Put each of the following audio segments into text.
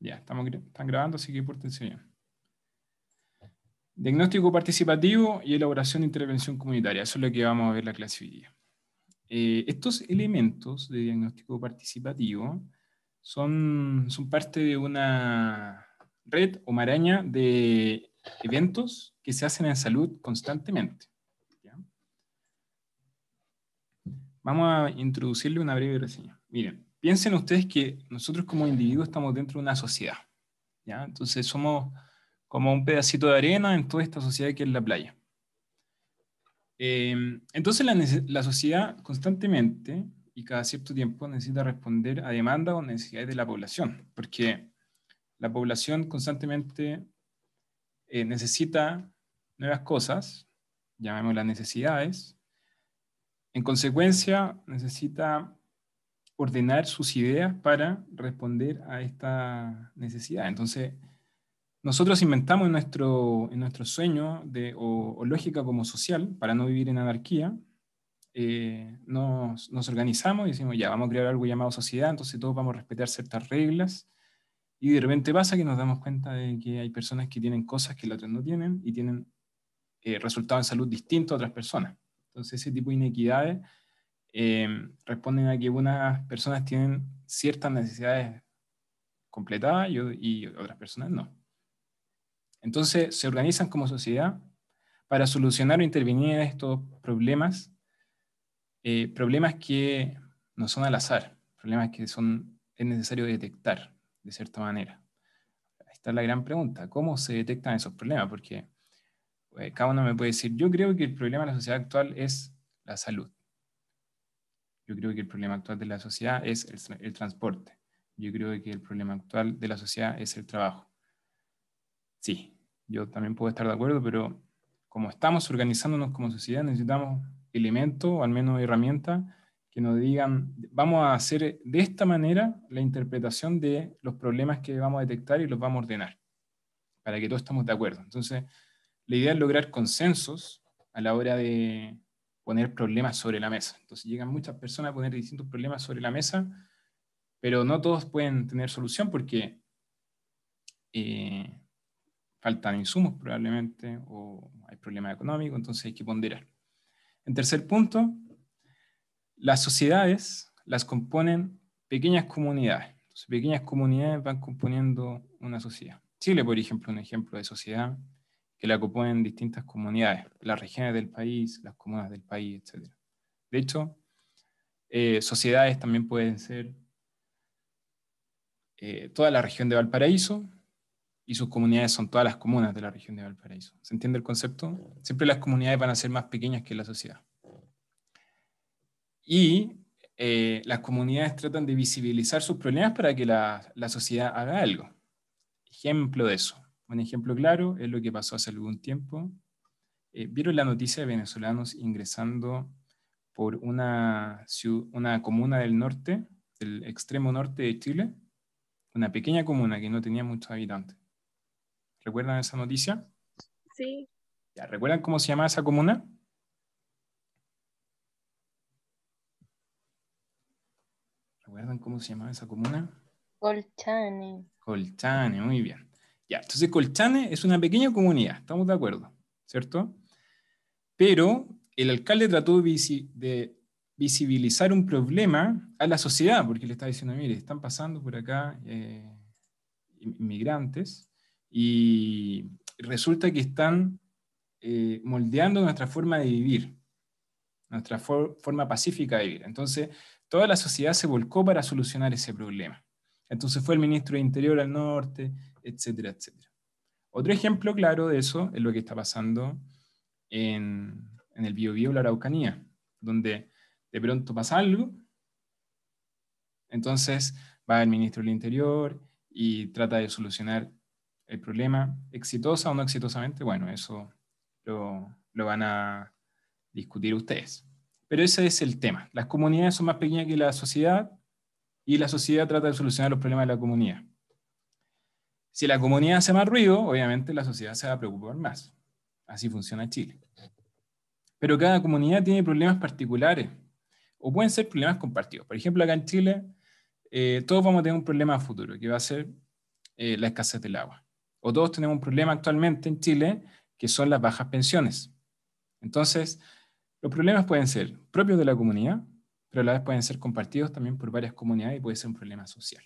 Ya, estamos, están grabando, así que pórtense bien. Diagnóstico participativo y elaboración de intervención comunitaria. Eso es lo que vamos a ver la clase hoy eh, estos elementos de diagnóstico participativo son, son parte de una red o maraña de eventos que se hacen en salud constantemente. Vamos a introducirle una breve reseña. Miren, piensen ustedes que nosotros como individuos estamos dentro de una sociedad, ¿ya? Entonces somos como un pedacito de arena en toda esta sociedad que es la playa. Em, entonces la, sociedad constantemente y cada cierto tiempo necesita responder a demanda o necesidades de la población, porque la población constantemente eh, necesita nuevas cosas, llamémoslas necesidades, en consecuencia necesita ordenar sus ideas para responder a esta necesidad. Entonces, nosotros inventamos en nuestro, en nuestro sueño de, o, lógica como social, para no vivir en anarquía, eh, nos, organizamos y decimos, ya, vamos a crear algo llamado sociedad, entonces todos vamos a respetar ciertas reglas, y de repente pasa que nos damos cuenta de que hay personas que tienen cosas que las otras no tienen, y tienen eh, resultados en salud distintos a otras personas. Entonces ese tipo de inequidades Em, responden a que unas personas tienen ciertas necesidades completadas y, otras personas no. Entonces se organizan como sociedad para solucionar o intervenir estos problemas, eh, problemas que no son al azar, problemas que son, es necesario detectar de cierta manera. Esta es la gran pregunta, ¿cómo se detectan esos problemas? Porque eh, cada uno me puede decir, yo creo que el problema de la sociedad actual es la salud. Yo creo que el problema actual de la sociedad es el, transporte. Yo creo que el problema actual de la sociedad es el trabajo. Sí, yo también puedo estar de acuerdo, pero como estamos organizándonos como sociedad, necesitamos elementos, o al menos herramientas, que nos digan, vamos a hacer de esta manera la interpretación de los problemas que vamos a detectar y los vamos a ordenar, para que todos estemos de acuerdo. Entonces, la idea es lograr consensos a la hora de, poner problemas sobre la mesa. Entonces llegan muchas personas a poner distintos problemas sobre la mesa, pero no todos pueden tener solución porque eh, faltan insumos probablemente o hay problemas económicos, entonces hay que ponderar. En tercer punto, las sociedades las componen pequeñas comunidades. Entonces, pequeñas comunidades van componiendo una sociedad. Chile, por ejemplo, un ejemplo de sociedad que la componen distintas comunidades, las regiones del país, las comunas del país, etc. De hecho, eh, sociedades también pueden ser eh, toda la región de Valparaíso y sus comunidades son todas las comunas de la región de Valparaíso. ¿Se entiende el concepto? Siempre las comunidades van a ser más pequeñas que la sociedad. Y eh, las comunidades tratan de visibilizar sus problemas para que la sociedad haga algo. Ejemplo de eso, un ejemplo claro es lo que pasó hace algún tiempo. Eh, vieron la noticia de venezolanos ingresando por una, una comuna del norte, del extremo norte de Chile, una pequeña comuna que no tenía muchos habitantes. ¿Recuerdan esa noticia? Sí. ¿Recuerdan cómo se llama esa comuna? ¿Recuerdan cómo se llamaba esa comuna? Colchane. Colchane, muy bien. Ya, entonces Colchane es una pequeña comunidad, estamos de acuerdo, ¿cierto? Pero el alcalde trató de visibilizar un problema a la sociedad, porque le está diciendo, mire, están pasando por acá eh, inmigrantes y resulta que están eh, moldeando nuestra forma de vivir, nuestra forma pacífica de vivir. Entonces, toda la sociedad se volcó para solucionar ese problema. Entonces fue el ministro de Interior al norte, etcétera, etcétera. Otro ejemplo claro de eso es lo que está pasando en, en el Biobío, la Araucanía, donde de pronto pasa algo, entonces va el ministro del Interior y trata de solucionar el problema, exitosa o no exitosamente, bueno, eso lo, lo van a discutir ustedes. Pero ese es el tema. Las comunidades son más pequeñas que la sociedad y la sociedad trata de solucionar los problemas de la comunidad. Si la comunidad hace más ruido, obviamente la sociedad se va a preocupar más. Así funciona Chile. Pero cada comunidad tiene problemas particulares o pueden ser problemas compartidos. Por ejemplo, acá en Chile, eh, todos vamos a tener un problema futuro, que va a ser eh, la escasez del agua. O todos tenemos un problema actualmente en Chile, que son las bajas pensiones. Entonces, los problemas pueden ser propios de la comunidad, pero a la vez pueden ser compartidos también por varias comunidades y puede ser un problema social.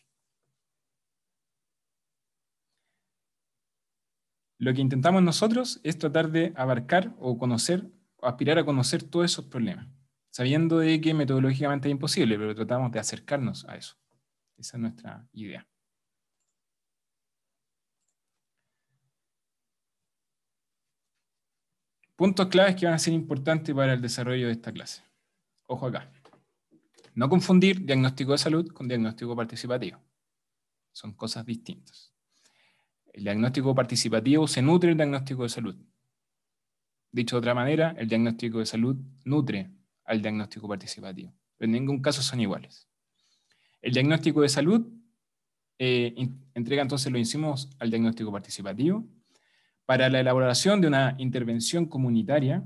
Lo que intentamos nosotros es tratar de abarcar o conocer, o aspirar a conocer todos esos problemas, sabiendo de que metodológicamente es imposible, pero tratamos de acercarnos a eso. Esa es nuestra idea. Puntos claves que van a ser importantes para el desarrollo de esta clase. Ojo acá. No confundir diagnóstico de salud con diagnóstico participativo. Son cosas distintas. El diagnóstico participativo se nutre del diagnóstico de salud. Dicho de otra manera, el diagnóstico de salud nutre al diagnóstico participativo, pero en ningún caso son iguales. El diagnóstico de salud eh, entrega entonces lo insumos al diagnóstico participativo. Para la elaboración de una intervención comunitaria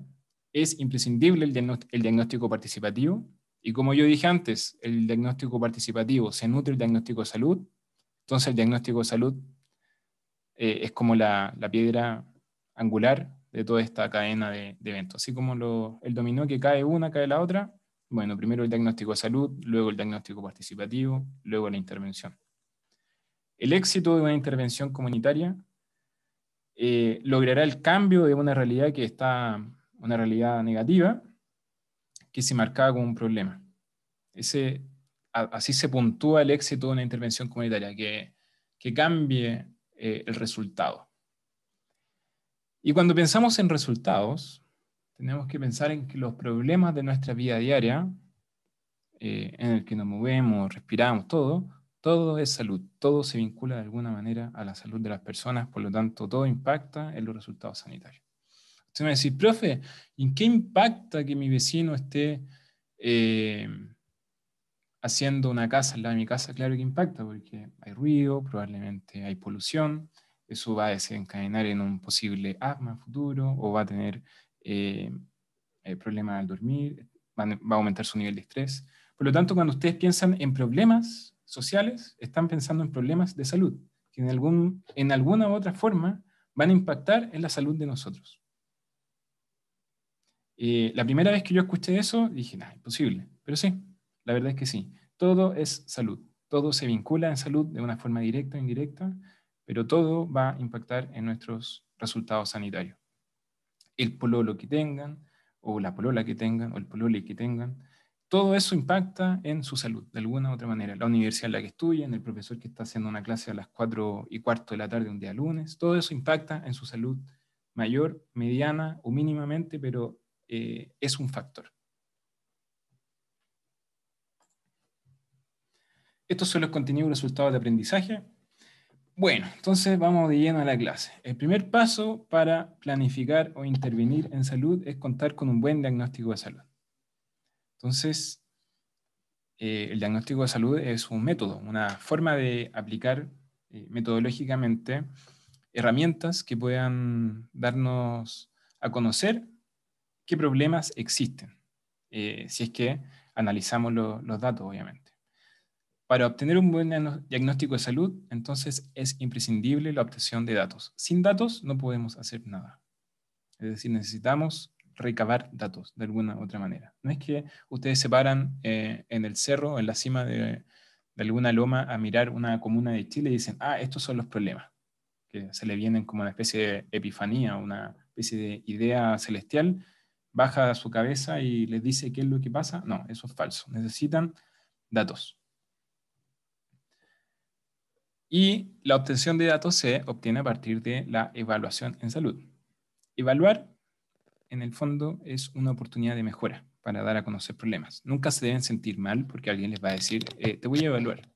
es imprescindible el, el diagnóstico participativo y como yo dije antes, el diagnóstico participativo se nutre del diagnóstico de salud, entonces el diagnóstico de salud eh, es como la, piedra angular de toda esta cadena de, eventos. Así como el dominó que cae una, cae la otra. Bueno, primero el diagnóstico de salud, luego el diagnóstico participativo, luego la intervención. El éxito de una intervención comunitaria eh, logrará el cambio de una realidad que está, una realidad negativa, que se marcaba como un problema. Ese, así se puntúa el éxito de una intervención comunitaria, que, que cambie eh, el resultado. Y cuando pensamos en resultados, tenemos que pensar en que los problemas de nuestra vida diaria, eh, en el que nos movemos, respiramos, todo, todo es salud, todo se vincula de alguna manera a la salud de las personas, por lo tanto, todo impacta en los resultados sanitarios. Usted me va a decir, profe, ¿en qué impacta que mi vecino esté eh, haciendo una casa al lado de mi casa, claro que impacta porque hay ruido, probablemente hay polución, eso va a desencadenar en un posible asma futuro o va a tener eh, eh, problemas al dormir, va a aumentar su nivel de estrés. Por lo tanto, cuando ustedes piensan en problemas sociales, están pensando en problemas de salud, que en, algún, en alguna u otra forma van a impactar en la salud de nosotros. Eh, la primera vez que yo escuché eso, dije, nada, imposible, pero sí, la verdad es que sí, todo es salud, todo se vincula en salud de una forma directa o indirecta, pero todo va a impactar en nuestros resultados sanitarios. El pololo que tengan, o la polola que tengan, o el polole que tengan, todo eso impacta en su salud, de alguna u otra manera. La universidad en la que estudian, el profesor que está haciendo una clase a las 4 y cuarto de la tarde un día lunes, todo eso impacta en su salud mayor, mediana o mínimamente, pero eh, es un factor. Estos son los contenidos y resultados de aprendizaje. Bueno, entonces vamos de lleno a la clase. El primer paso para planificar o intervenir en salud es contar con un buen diagnóstico de salud. Entonces, eh, el diagnóstico de salud es un método, una forma de aplicar eh, metodológicamente herramientas que puedan darnos a conocer qué problemas existen, eh, si es que analizamos los datos, obviamente. Para obtener un buen diagnóstico de salud, entonces es imprescindible la obtención de datos. Sin datos no podemos hacer nada. Es decir, necesitamos recabar datos de alguna u otra manera. No es que ustedes se paran eh, en el cerro, en la cima de, alguna loma, a mirar una comuna de Chile y dicen, ah, estos son los problemas. Que se le vienen como una especie de epifanía, una especie de idea celestial, baja su cabeza y les dice qué es lo que pasa. No, eso es falso. Necesitan datos y la obtención de datos se obtiene a partir de la evaluación en salud. Evaluar, en el fondo, es una oportunidad de mejora para dar a conocer problemas. Nunca se deben sentir mal porque alguien les va a decir, eh, te voy a evaluar.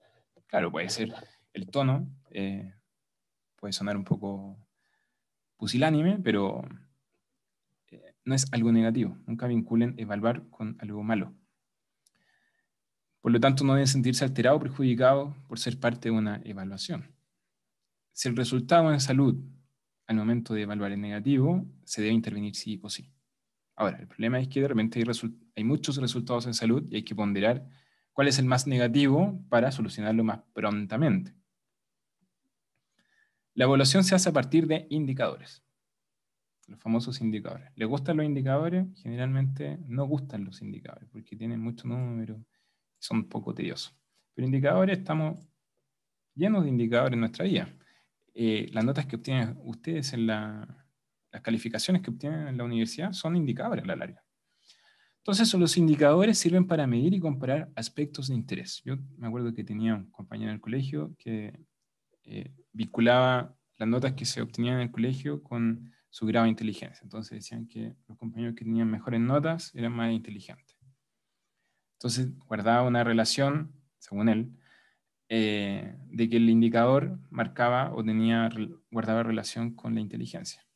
Claro, puede ser el tono, eh, puede sonar un poco pusilánime, pero eh, no es algo negativo. Nunca vinculen evaluar con algo malo. Por lo tanto, no deben sentirse alterados o perjudicados por ser parte de una evaluación. Si el resultado en salud al momento de evaluar es negativo, se debe intervenir sí o sí. Ahora, el problema es que de repente hay, hay muchos resultados en salud y hay que ponderar cuál es el más negativo para solucionarlo más prontamente. La evaluación se hace a partir de indicadores, los famosos indicadores. ¿Les gustan los indicadores? Generalmente no gustan los indicadores porque tienen mucho número, son un poco tediosos. Pero indicadores, estamos llenos de indicadores en nuestra vida. Eh, las notas que obtienen ustedes en la, las calificaciones que obtienen en la universidad son indicadores a la larga. Entonces, los indicadores sirven para medir y comparar aspectos de interés. Yo me acuerdo que tenía un compañero en el colegio que eh, vinculaba las notas que se obtenían en el colegio con su grado de inteligencia. Entonces decían que los compañeros que tenían mejores notas eran más inteligentes. Entonces, guardaba una relación, según él, eh, de que el indicador marcaba o tenía, guardaba relación con la inteligencia.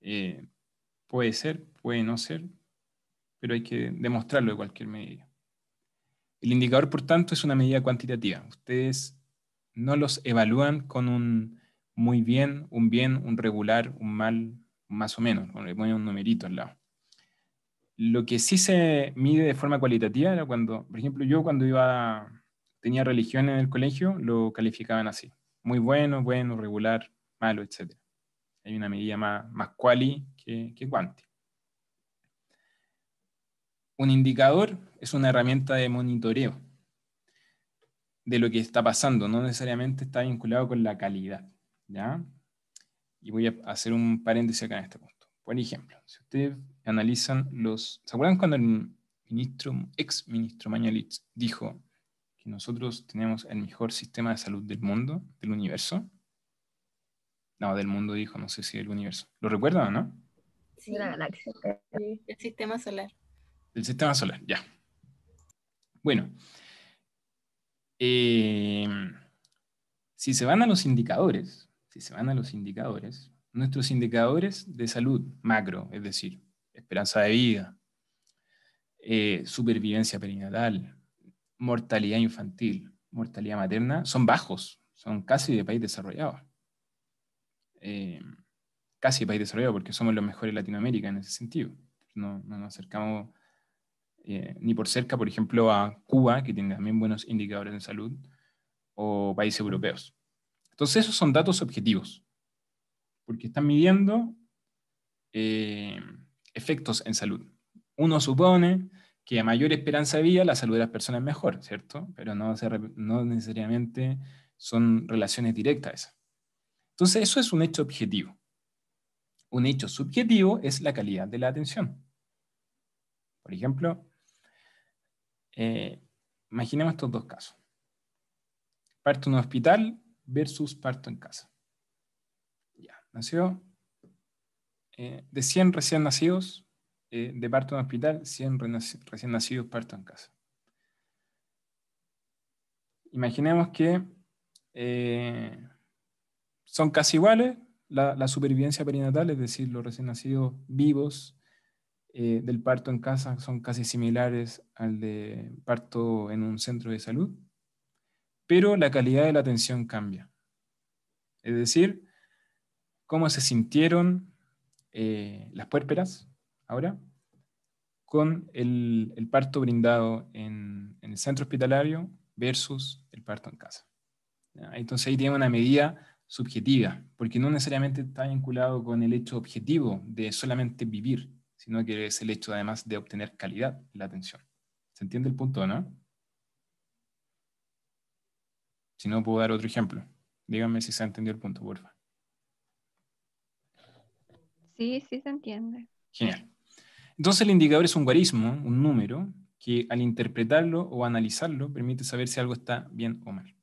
Eh, puede ser, puede no ser, pero hay que demostrarlo de cualquier medida. El indicador, por tanto, es una medida cuantitativa. Ustedes no los evalúan con un muy bien, un bien, un regular, un mal, más o menos. Le ponen un numerito al lado. Lo que sí se mide de forma cualitativa era cuando, por ejemplo, yo cuando iba, tenía religión en el colegio, lo calificaban así. Muy bueno, bueno, regular, malo, etc. Hay una medida más, más quali que, que cuanti. Un indicador es una herramienta de monitoreo de lo que está pasando, no necesariamente está vinculado con la calidad. ¿ya? Y voy a hacer un paréntesis acá en este punto. Por ejemplo, si usted analizan los... ¿Se acuerdan cuando el ministro, ex ministro Mañalich dijo que nosotros tenemos el mejor sistema de salud del mundo, del universo? No, del mundo dijo, no sé si del universo. ¿Lo recuerdan o no? Sí, la galaxia. El sistema solar. El sistema solar, ya. Bueno. Eh, si se van a los indicadores, si se van a los indicadores, nuestros indicadores de salud macro, es decir, esperanza de vida, eh, supervivencia perinatal, mortalidad infantil, mortalidad materna, son bajos, son casi de país desarrollado. Eh, casi de país desarrollado porque somos los mejores en Latinoamérica en ese sentido. No, nos acercamos eh, ni por cerca, por ejemplo, a Cuba, que tiene también buenos indicadores de salud, o países europeos. Entonces, esos son datos objetivos, porque están midiendo eh, efectos en salud. Uno supone que a mayor esperanza de vida, la salud de las personas es mejor, ¿cierto? Pero no, no necesariamente son relaciones directas esas. Entonces, eso es un hecho objetivo. Un hecho subjetivo es la calidad de la atención. Por ejemplo, eh, imaginemos estos dos casos. Parto en un hospital versus parto en casa. Ya, nació, eh, de 100 recién nacidos eh, de parto en hospital, 100 recién nacidos parto en casa. Imaginemos que eh, son casi iguales la, la, supervivencia perinatal, es decir, los recién nacidos vivos del parto en casa son casi similares al de parto en un centro de salud, pero la calidad de la atención cambia. Es decir, cómo se sintieron, eh, las puérperas, ahora, con el, parto brindado en, el centro hospitalario versus el parto en casa. Entonces ahí tiene una medida subjetiva, porque no necesariamente está vinculado con el hecho objetivo de solamente vivir, sino que es el hecho además de obtener calidad en la atención. ¿Se entiende el punto, no? Si no, puedo dar otro ejemplo. Díganme si se ha entendido el punto, favor. Sí, sí se entiende. Genial. Entonces el indicador es un guarismo, un número, que al interpretarlo o analizarlo permite saber si algo está bien o mal.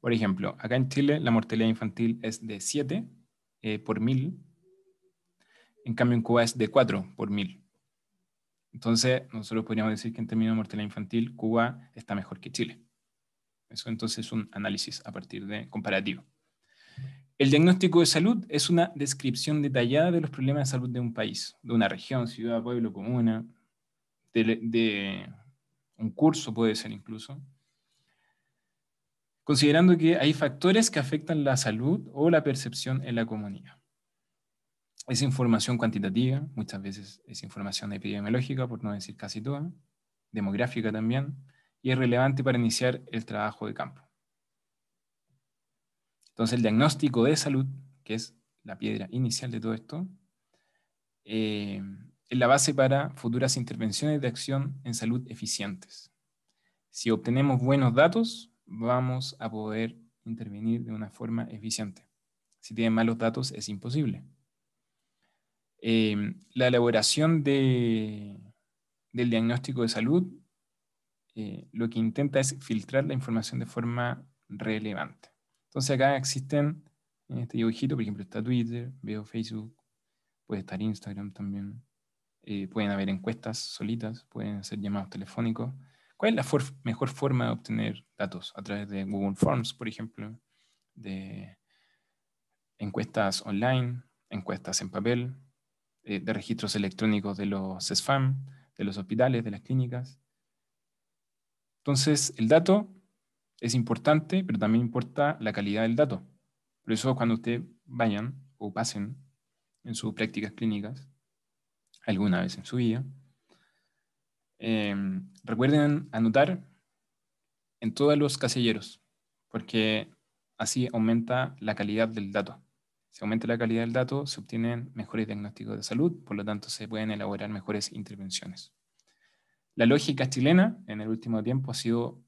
Por ejemplo, acá en Chile la mortalidad infantil es de 7 eh, por mil, en cambio en Cuba es de 4 por mil. Entonces, nosotros podríamos decir que en términos de mortalidad infantil, Cuba está mejor que Chile. Eso entonces es un análisis a partir de comparativo. El diagnóstico de salud es una descripción detallada de los problemas de salud de un país, de una región, ciudad, pueblo, comuna, de, un curso puede ser incluso, considerando que hay factores que afectan la salud o la percepción en la comunidad. Es información cuantitativa, muchas veces es información epidemiológica, por no decir casi toda, demográfica también, y es relevante para iniciar el trabajo de campo. Entonces el diagnóstico de salud, que es la piedra inicial de todo esto, eh, es la base para futuras intervenciones de acción en salud eficientes. Si obtenemos buenos datos, vamos a poder intervenir de una forma eficiente. Si tienen malos datos, es imposible. Eh, la elaboración del diagnóstico de salud eh, lo que intenta es filtrar la información de forma relevante. Entonces acá existen, en eh, este dibujito, por ejemplo, está Twitter, veo Facebook, puede estar Instagram también. Eh, pueden haber encuestas solitas, pueden hacer llamados telefónicos. ¿Cuál es la mejor forma de obtener datos? A través de Google Forms, por ejemplo, de encuestas online, encuestas en papel, eh, de registros electrónicos de los SFAM, de los hospitales, de las clínicas. Entonces, el dato es importante, pero también importa la calidad del dato. Por eso cuando ustedes vayan o pasen en sus prácticas clínicas, alguna vez en su vida, eh, recuerden anotar en todos los casilleros, porque así aumenta la calidad del dato. Si aumenta la calidad del dato, se obtienen mejores diagnósticos de salud, por lo tanto se pueden elaborar mejores intervenciones. La lógica chilena en el último tiempo ha sido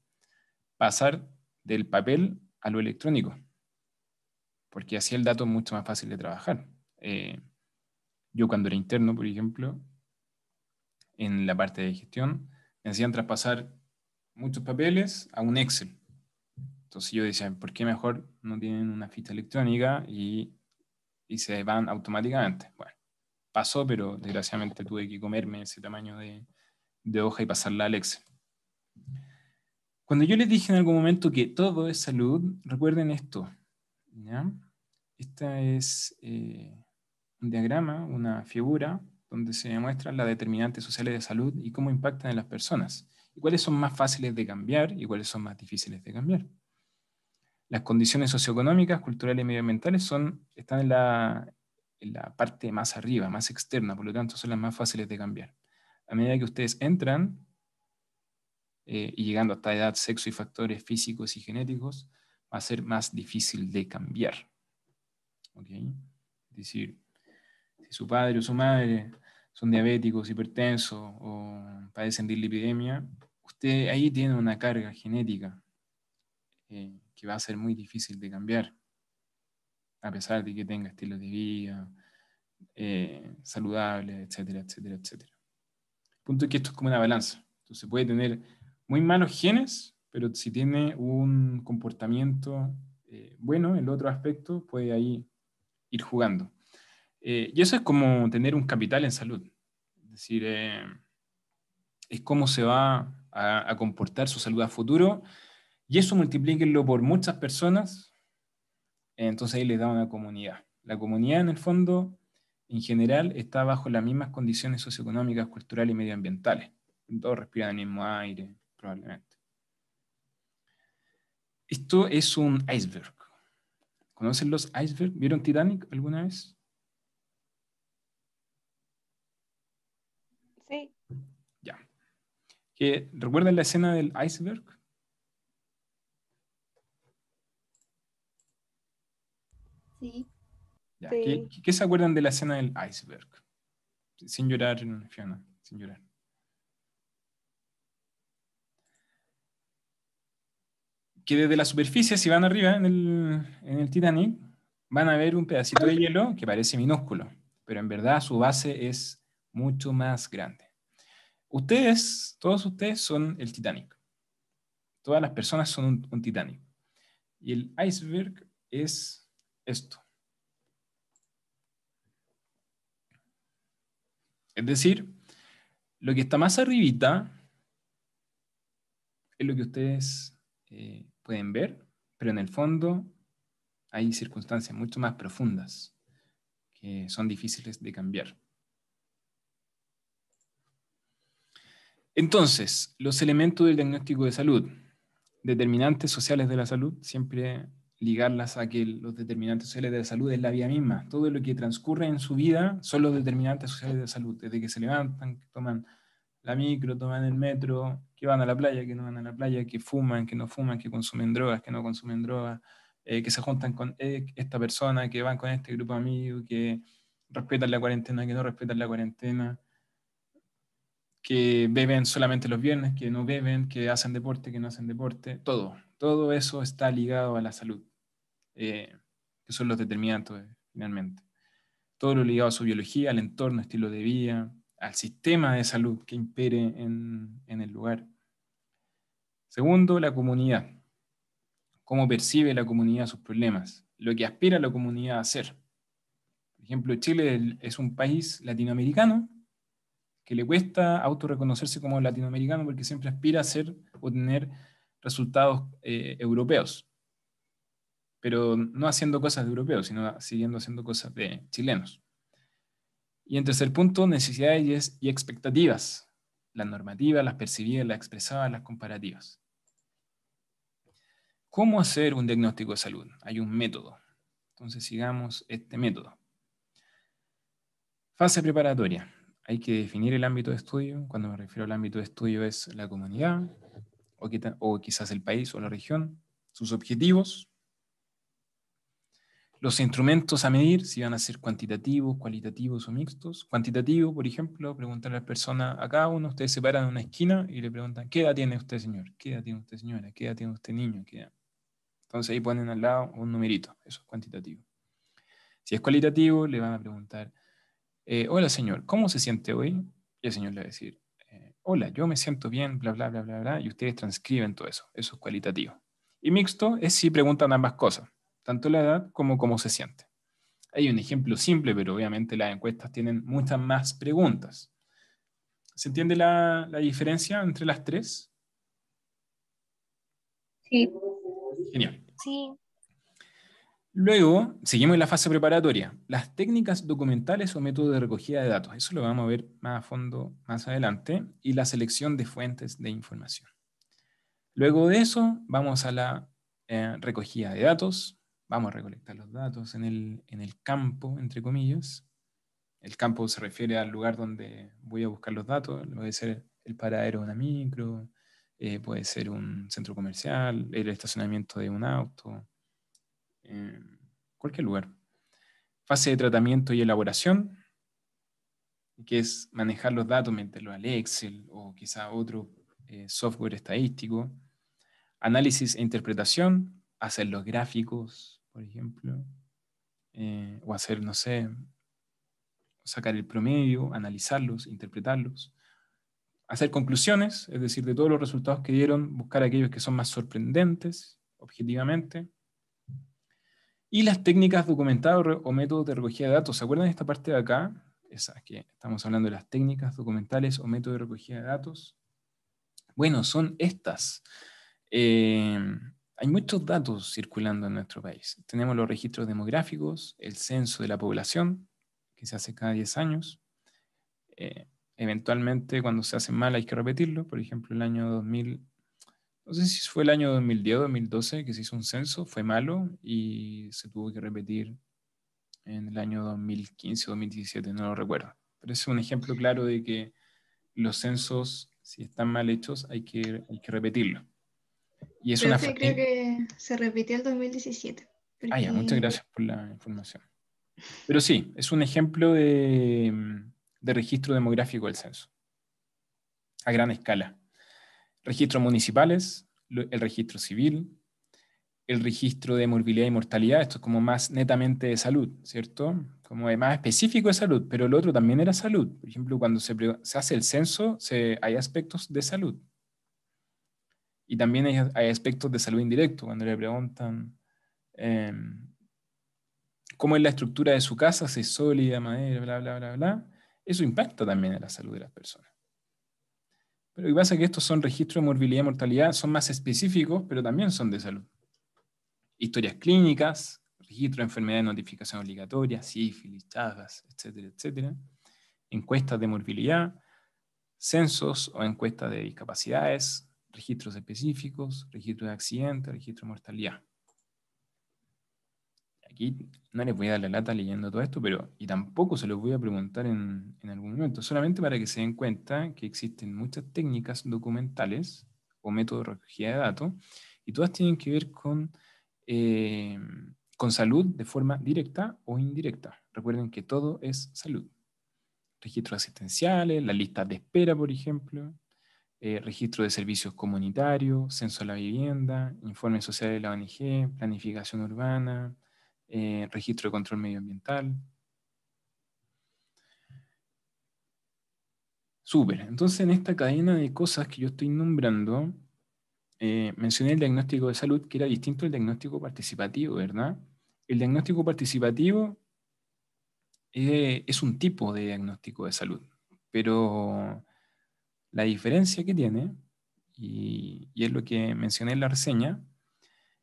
pasar del papel a lo electrónico, porque así el dato es mucho más fácil de trabajar. Eh, yo cuando era interno, por ejemplo, en la parte de gestión, me hacían traspasar muchos papeles a un Excel. Entonces yo decía, ¿por qué mejor no tienen una ficha electrónica y, se van automáticamente? Bueno, pasó, pero desgraciadamente tuve que comerme ese tamaño de, de hoja y pasarla al Excel. Cuando yo les dije en algún momento que todo es salud, recuerden esto. ¿ya? Esta es eh, un diagrama, una figura donde se muestran las determinantes sociales de salud y cómo impactan en las personas, y cuáles son más fáciles de cambiar y cuáles son más difíciles de cambiar. Las condiciones socioeconómicas, culturales y medioambientales son, están en la, en la parte más arriba, más externa, por lo tanto son las más fáciles de cambiar. A medida que ustedes entran, eh, y llegando a esta edad, sexo y factores físicos y genéticos, va a ser más difícil de cambiar. Es decir, si su padre o su madre son diabéticos, hipertensos o padecen de lipidemia, usted ahí tiene una carga genética eh, que va a ser muy difícil de cambiar, a pesar de que tenga estilos de vida eh, saludables, etcétera, etcétera, etcétera. El punto es que esto es como una balanza. Entonces puede tener muy malos genes, pero si tiene un comportamiento eh, bueno, el otro aspecto puede ahí ir jugando. Eh, y eso es como tener un capital en salud. Es decir, eh, es cómo se va a, a, comportar su salud a futuro y eso multiplíquenlo por muchas personas. Entonces ahí les da una comunidad. La comunidad en el fondo, en general, está bajo las mismas condiciones socioeconómicas, culturales y medioambientales. Todos respiran el mismo aire, probablemente. Esto es un iceberg. ¿Conocen los icebergs? ¿Vieron Titanic alguna vez? Sí. Ya. ¿Recuerdan la escena del iceberg? Sí. ¿Qué, se acuerdan de la escena del iceberg? Sin llorar, Fiona, sin llorar. que desde la superficie, si van arriba en el, Titanic, van a ver un pedacito de hielo que parece minúsculo, pero en verdad su base es mucho más grande. Ustedes, todos ustedes son el Titanic. Todas las personas son un, un Titanic. Y el iceberg es esto. Es decir, lo que está más arribita es lo que ustedes eh, pueden ver, pero en el fondo hay circunstancias mucho más profundas que son difíciles de cambiar. Entonces, los elementos del diagnóstico de salud, determinantes sociales de la salud, siempre ligarlas a que los determinantes sociales de la salud es la vida misma. Todo lo que transcurre en su vida son los determinantes sociales de salud, desde que se levantan, que toman la micro, toman el metro, que van a la playa, que no van a la playa, que fuman, que no fuman, que consumen drogas, que no consumen drogas, eh, que se juntan con eh, esta persona, que van con este grupo amigo que respetan la cuarentena, que no respetan la cuarentena, que beben solamente los viernes, que no beben, que hacen deporte, que no hacen deporte, todo. Todo eso está ligado a la salud, eh, que son los determinantes finalmente. Todo lo ligado a su biología, al entorno, estilo de vida, al sistema de salud que impere en, el lugar. Segundo, la comunidad. Cómo percibe la comunidad sus problemas, lo que aspira la comunidad a hacer. Por ejemplo, Chile es un país latinoamericano que le cuesta autorreconocerse como latinoamericano porque siempre aspira a ser o tener resultados eh, europeos, pero no haciendo cosas de europeos, sino siguiendo haciendo cosas de chilenos. Y en tercer punto, necesidades y expectativas, las normativas, las percibidas, las expresadas, las comparativas. ¿Cómo hacer un diagnóstico de salud? Hay un método. Entonces sigamos este método. Fase preparatoria. Hay que definir el ámbito de estudio. Cuando me refiero al ámbito de estudio es la comunidad o, quizás el país o la región, sus objetivos, los instrumentos a medir, si van a ser cuantitativos, cualitativos o mixtos. Cuantitativo, por ejemplo, preguntar a la persona a cada uno, ustedes se paran en una esquina y le preguntan, ¿qué edad tiene usted, señor? ¿Qué edad tiene usted, señora? ¿Qué edad tiene usted, niño? ¿Qué edad? Entonces ahí ponen al lado un numerito, eso es cuantitativo. Si es cualitativo, le van a preguntar, eh, hola señor, ¿cómo se siente hoy? Y el señor le va a decir, eh, hola, yo me siento bien, bla, bla, bla, bla, bla, y ustedes transcriben todo eso, eso es cualitativo. Y mixto es si preguntan ambas cosas tanto la edad como cómo se siente. Hay un ejemplo simple, pero obviamente las encuestas tienen muchas más preguntas. ¿Se entiende la, diferencia entre las tres? Sí. Genial. Sí. Luego, seguimos en la fase preparatoria. Las técnicas documentales o métodos de recogida de datos. Eso lo vamos a ver más a fondo más adelante. Y la selección de fuentes de información. Luego de eso, vamos a la eh, recogida de datos, vamos a recolectar los datos en el, campo, entre comillas. El campo se refiere al lugar donde voy a buscar los datos, puede ser el paradero de una micro, eh, puede ser un centro comercial, el estacionamiento de un auto, eh, cualquier lugar. Fase de tratamiento y elaboración, que es manejar los datos, meterlos al Excel o quizá otro eh, software estadístico. Análisis e interpretación, hacer los gráficos, por ejemplo, eh, o hacer, no sé, sacar el promedio, analizarlos, interpretarlos, hacer conclusiones, es decir, de todos los resultados que dieron, buscar aquellos que son más sorprendentes objetivamente, y las técnicas documentadas o métodos de recogida de datos. ¿Se acuerdan de esta parte de acá? Esa que estamos hablando de las técnicas documentales o métodos de recogida de datos. Bueno, son estas. Eh, hay muchos datos circulando en nuestro país. Tenemos los registros demográficos, el censo de la población, que se hace cada 10 años. Eh, eventualmente, cuando se hace mal, hay que repetirlo. Por ejemplo, el año 2000, no sé si fue el año 2010 o 2012 que se hizo un censo, fue malo y se tuvo que repetir en el año 2015 o 2017, no lo recuerdo. Pero es un ejemplo claro de que los censos, si están mal hechos, hay que, hay que repetirlo creo que se repitió el 2017. Ah, ya, muchas gracias por la información. Pero sí, es un ejemplo de, registro demográfico del censo, a gran escala. Registros municipales, el registro civil, el registro de morbilidad y mortalidad, esto es como más netamente de salud, ¿cierto? Como de más específico de salud, pero el otro también era salud. Por ejemplo, cuando se, se hace el censo, hay aspectos de salud. Y también hay, aspectos de salud indirecto, cuando le preguntan em, cómo es la estructura de su casa, si es sólida, madera, bla, bla, bla, bla. Eso impacta también en la salud de las personas. Pero lo que pasa es que estos son registros de morbilidad y mortalidad, son más específicos, pero también son de salud. Historias clínicas, registro de enfermedades de notificación obligatoria, sífilis, chagas, etcétera, etcétera. Encuestas de morbilidad, censos o encuestas de discapacidades, registros específicos, registro de accidentes, registro de mortalidad. Aquí no les voy a dar la lata leyendo todo esto, pero y tampoco se los voy a preguntar en, algún momento, solamente para que se den cuenta que existen muchas técnicas documentales o métodos de recogida de datos, y todas tienen que ver con, eh, con salud de forma directa o indirecta. Recuerden que todo es salud. Registros asistenciales, las listas de espera, por ejemplo, eh, registro de servicios comunitarios, censo a la vivienda, informe social de la ONG, planificación urbana, eh, registro de control medioambiental. Súper. Entonces, en esta cadena de cosas que yo estoy nombrando, eh, mencioné el diagnóstico de salud, que era distinto al diagnóstico participativo, ¿verdad? El diagnóstico participativo es un tipo de diagnóstico de salud, pero la diferencia que tiene, y, es lo que mencioné en la reseña,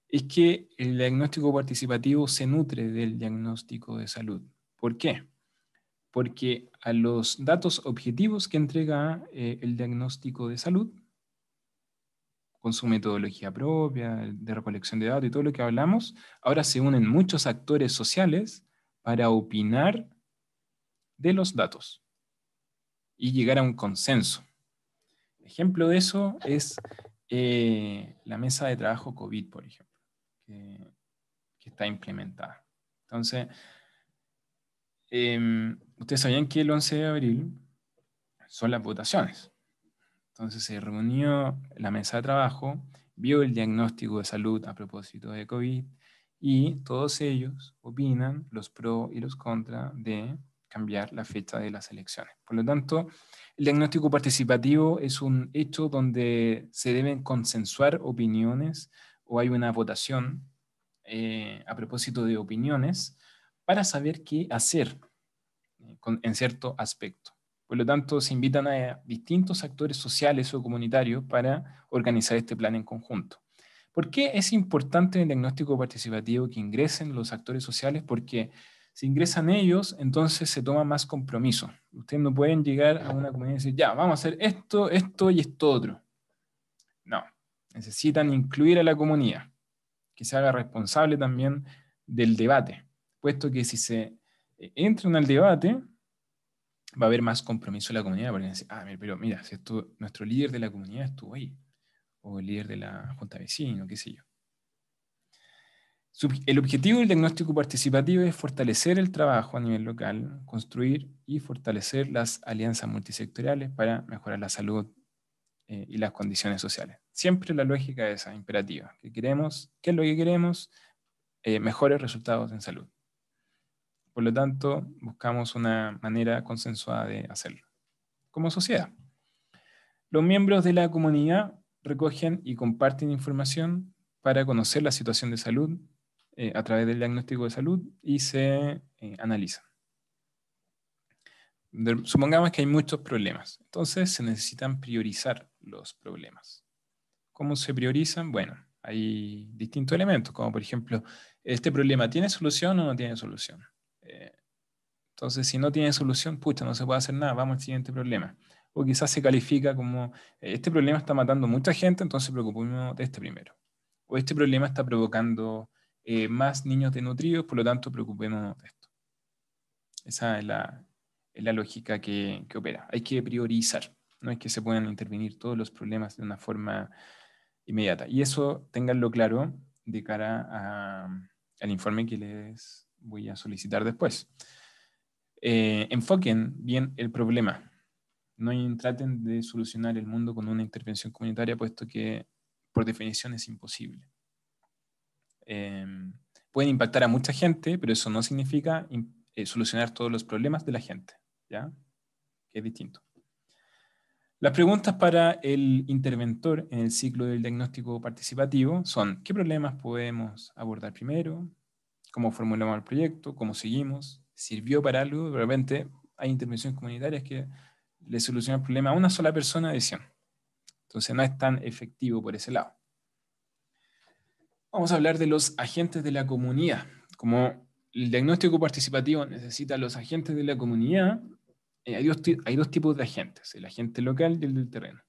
es que el diagnóstico participativo se nutre del diagnóstico de salud. ¿Por qué? Porque a los datos objetivos que entrega eh, el diagnóstico de salud, con su metodología propia, de recolección de datos y todo lo que hablamos, ahora se unen muchos actores sociales para opinar de los datos y llegar a un consenso ejemplo de eso es eh, la mesa de trabajo COVID, por ejemplo, que, está implementada. Entonces, em, ustedes sabían que el 11 de abril son las votaciones. Entonces se reunió la mesa de trabajo, vio el diagnóstico de salud a propósito de COVID y todos ellos opinan los pro y los contra de cambiar la fecha de las elecciones. Por lo tanto, el diagnóstico participativo es un hecho donde se deben consensuar opiniones o hay una votación eh, a propósito de opiniones para saber qué hacer eh, en cierto aspecto. Por lo tanto, se invitan a distintos actores sociales o comunitarios para organizar este plan en conjunto. ¿Por qué es importante en el diagnóstico participativo que ingresen los actores sociales? Porque si ingresan ellos, entonces se toma más compromiso. Ustedes no pueden llegar a una comunidad y decir, ya, vamos a hacer esto, esto y esto otro. No, necesitan incluir a la comunidad, que se haga responsable también del debate, puesto que si se eh, entran al debate, va a haber más compromiso de la comunidad, porque dicen, ah, pero mira, si nuestro líder de la comunidad estuvo ahí, o el líder de la junta de o qué sé yo. El objetivo del diagnóstico participativo es fortalecer el trabajo a nivel local, construir y fortalecer las alianzas multisectoriales para mejorar la salud eh, y las condiciones sociales. Siempre la lógica es esa, imperativa, que queremos, qué es lo que queremos, eh, mejores resultados en salud. Por lo tanto, buscamos una manera consensuada de hacerlo, como sociedad. Los miembros de la comunidad recogen y comparten información para conocer la situación de salud eh, a través del diagnóstico de salud y se analizan eh, analiza. supongamos que hay muchos problemas, entonces se necesitan priorizar los problemas. ¿Cómo se priorizan? Bueno, hay distintos elementos, como por ejemplo, ¿este problema tiene solución o no tiene solución? Eh, entonces, si no tiene solución, pucha, no se puede hacer nada, vamos al siguiente problema. O quizás se califica como, este problema está matando mucha gente, entonces preocupémonos de este primero. O este problema está provocando eh, más niños desnutridos, por lo tanto, preocupémonos de esto. Esa es la, lógica que, opera. Hay que priorizar, no es que se puedan intervenir todos los problemas de una forma inmediata. Y eso tenganlo claro de cara a, al informe que les voy a solicitar después. Eh, enfoquen bien el problema. No traten de solucionar el mundo con una intervención comunitaria, puesto que por definición es imposible. Em, pueden impactar a mucha gente, pero eso no significa eh, solucionar todos los problemas de la gente, ¿ya? Que es distinto. Las preguntas para el interventor en el ciclo del diagnóstico participativo son, ¿qué problemas podemos abordar primero? ¿Cómo formulamos el proyecto? ¿Cómo seguimos? ¿Sirvió para algo? De repente hay intervenciones comunitarias que le solucionan el problema a una sola persona de Entonces no es tan efectivo por ese lado vamos a hablar de los agentes de la comunidad. Como el diagnóstico participativo necesita a los agentes de la comunidad, eh, hay, dos, tipos de agentes, el agente local y el del terreno.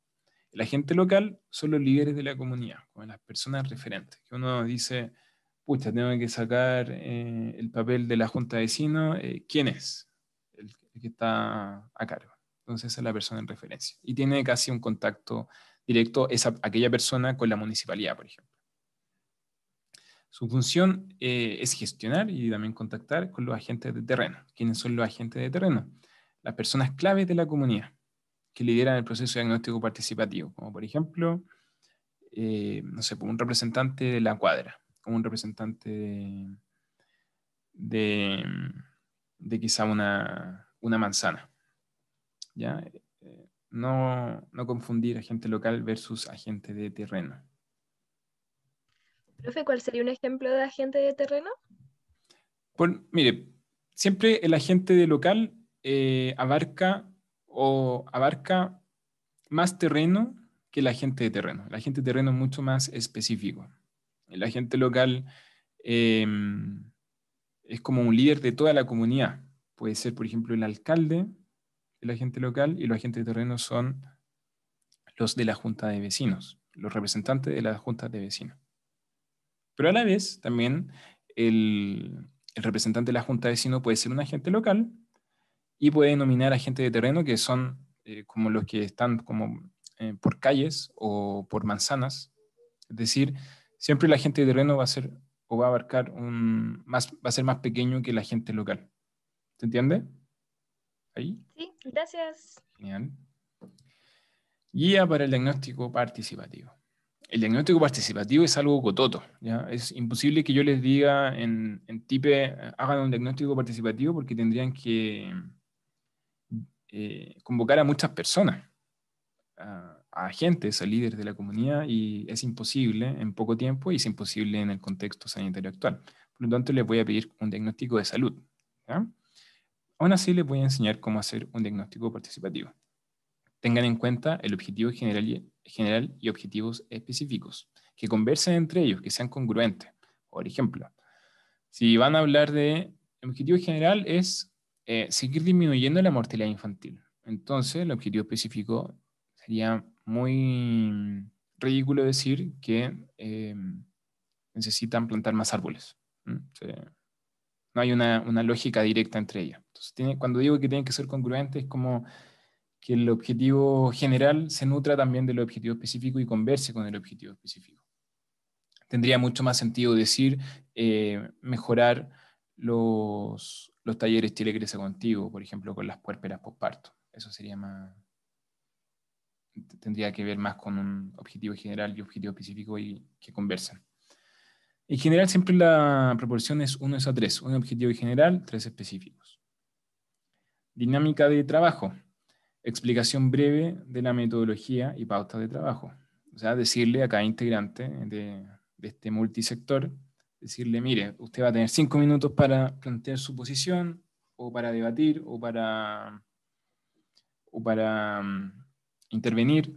El agente local son los líderes de la comunidad, como las personas referentes, que uno dice, pucha, tengo que sacar eh, el papel de la junta de vecinos, eh, ¿quién es el, que está a cargo? Entonces esa es la persona en referencia. Y tiene casi un contacto directo esa, aquella persona con la municipalidad, por ejemplo. Su función eh, es gestionar y también contactar con los agentes de terreno. ¿Quiénes son los agentes de terreno? Las personas claves de la comunidad que lideran el proceso diagnóstico participativo, como por ejemplo, eh, no sé, un representante de la cuadra, como un representante de, quizá una, manzana. ¿Ya? Eh, no, no confundir agente local versus agente de terreno. ¿cuál sería un ejemplo de agente de terreno? Pues mire, siempre el agente de local eh, abarca o abarca más terreno que el agente de terreno. El agente de terreno es mucho más específico. El agente local em, es como un líder de toda la comunidad. Puede ser, por ejemplo, el alcalde, el agente local, y los agentes de terreno son los de la junta de vecinos, los representantes de la junta de vecinos. Pero a la vez, también el, representante de la Junta de Vecinos puede ser un agente local y puede nominar agente de terreno que son eh, como los que están como eh, por calles o por manzanas. Es decir, siempre el agente de terreno va a ser o va a abarcar un más, va a ser más pequeño que el agente local. ¿Se entiende? Ahí. Sí, gracias. Genial. Guía para el diagnóstico participativo el diagnóstico participativo es algo cototo. Es imposible que yo les diga en, TIPE hagan un diagnóstico participativo porque tendrían que eh, convocar a muchas personas, a, agentes, a líderes de la comunidad, y es imposible en poco tiempo y es imposible en el contexto sanitario actual. Por lo tanto, les voy a pedir un diagnóstico de salud. Aún así, les voy a enseñar cómo hacer un diagnóstico participativo tengan en cuenta el objetivo general y, objetivos específicos, que conversen entre ellos, que sean congruentes. Por ejemplo, si van a hablar de el objetivo general es eh, seguir disminuyendo la mortalidad infantil. Entonces, el objetivo específico sería muy ridículo decir que em, necesitan plantar más árboles. no hay una, lógica directa entre ellas. cuando digo que tienen que ser congruentes, es como que el objetivo general se nutra también del objetivo específico y converse con el objetivo específico. Tendría mucho más sentido decir eh, mejorar los, los talleres Chile Crece Contigo, por ejemplo, con las puérperas postparto. Eso sería más. tendría que ver más con un objetivo general y objetivo específico y que conversan. En general, siempre la proporción es 1 a 3, un objetivo general, tres específicos. Dinámica de trabajo. Explicación breve de la metodología y pautas de trabajo. O sea, decirle a cada integrante de, este multisector, decirle, mire, usted va a tener cinco minutos para plantear su posición o para debatir o para, mm, intervenir.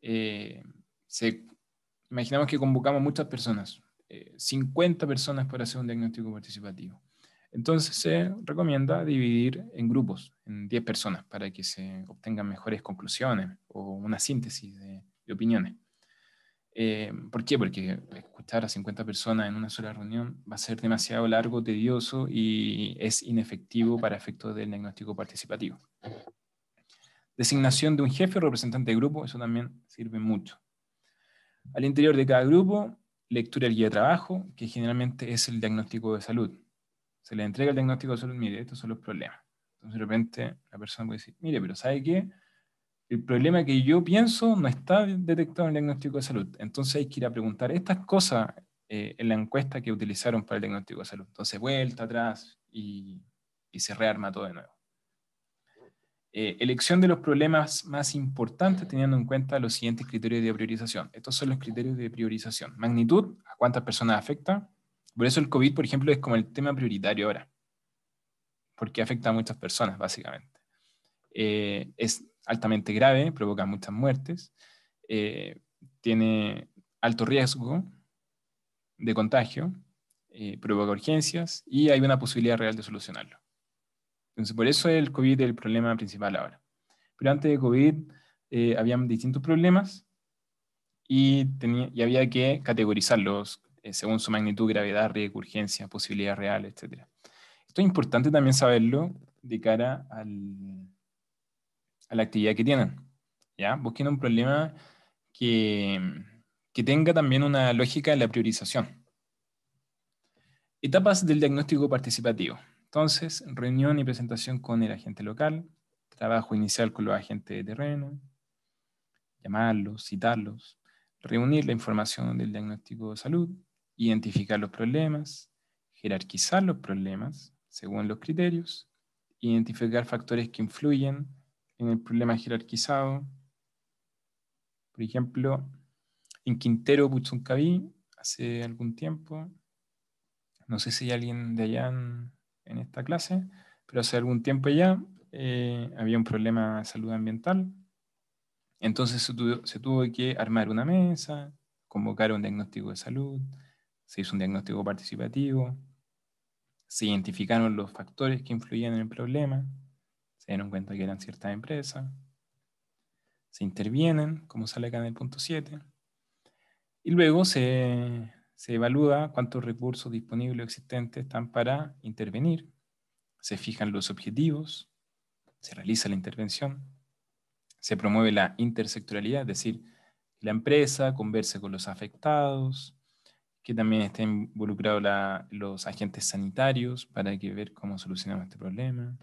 Eh, se, imaginamos que convocamos muchas personas, 50 eh, personas para hacer un diagnóstico participativo. Entonces se recomienda dividir en grupos, en 10 personas, para que se obtengan mejores conclusiones o una síntesis de, opiniones. Eh, ¿Por qué? Porque escuchar a 50 personas en una sola reunión va a ser demasiado largo, tedioso y es inefectivo para efectos del diagnóstico participativo. Designación de un jefe o representante de grupo, eso también sirve mucho. Al interior de cada grupo, lectura del guía de trabajo, que generalmente es el diagnóstico de salud se le entrega el diagnóstico de salud, mire, estos son los problemas. Entonces de repente la persona puede decir, mire, pero ¿sabe qué? El problema que yo pienso no está detectado en el diagnóstico de salud. Entonces hay que ir a preguntar estas cosas eh, en la encuesta que utilizaron para el diagnóstico de salud. Entonces vuelta atrás y, se rearma todo de nuevo. Eh, elección de los problemas más importantes teniendo en cuenta los siguientes criterios de priorización. Estos son los criterios de priorización. Magnitud, a cuántas personas afecta, por eso el COVID, por ejemplo, es como el tema prioritario ahora, porque afecta a muchas personas, básicamente. Eh, es altamente grave, provoca muchas muertes, eh, tiene alto riesgo de contagio, eh, provoca urgencias y hay una posibilidad real de solucionarlo. Entonces, por eso el COVID es el problema principal ahora. Pero antes de COVID habían distintos problemas y, tenía, y había que categorizarlos eh, según su magnitud, gravedad, riesgo, urgencia, posibilidad real, etc. Esto es importante también saberlo de cara a la actividad que tienen. ¿ya? Busquen un problema que, tenga también una lógica de la priorización. Etapas del diagnóstico participativo. Entonces, reunión y presentación con el agente local, trabajo inicial con los agentes de terreno, llamarlos, citarlos, reunir la información del diagnóstico de salud, identificar los problemas, jerarquizar los problemas según los criterios, identificar factores que influyen en el problema jerarquizado. Por ejemplo, en Quintero Puchuncaví, hace algún tiempo, no sé si hay alguien de allá en, esta clase, pero hace algún tiempo ya eh, había un problema de salud ambiental. Entonces se tuvo que armar una mesa, convocar un diagnóstico de salud, se hizo un diagnóstico participativo, se identificaron los factores que influían en el problema, se dieron cuenta que eran ciertas empresas, se intervienen, como sale acá en el punto 7, y luego se, evalúa cuántos recursos disponibles o existentes están para intervenir, se fijan los objetivos, se realiza la intervención, se promueve la intersectorialidad, es decir, la empresa converse con los afectados, que también estén involucrados los agentes sanitarios para que ver cómo solucionamos este problema.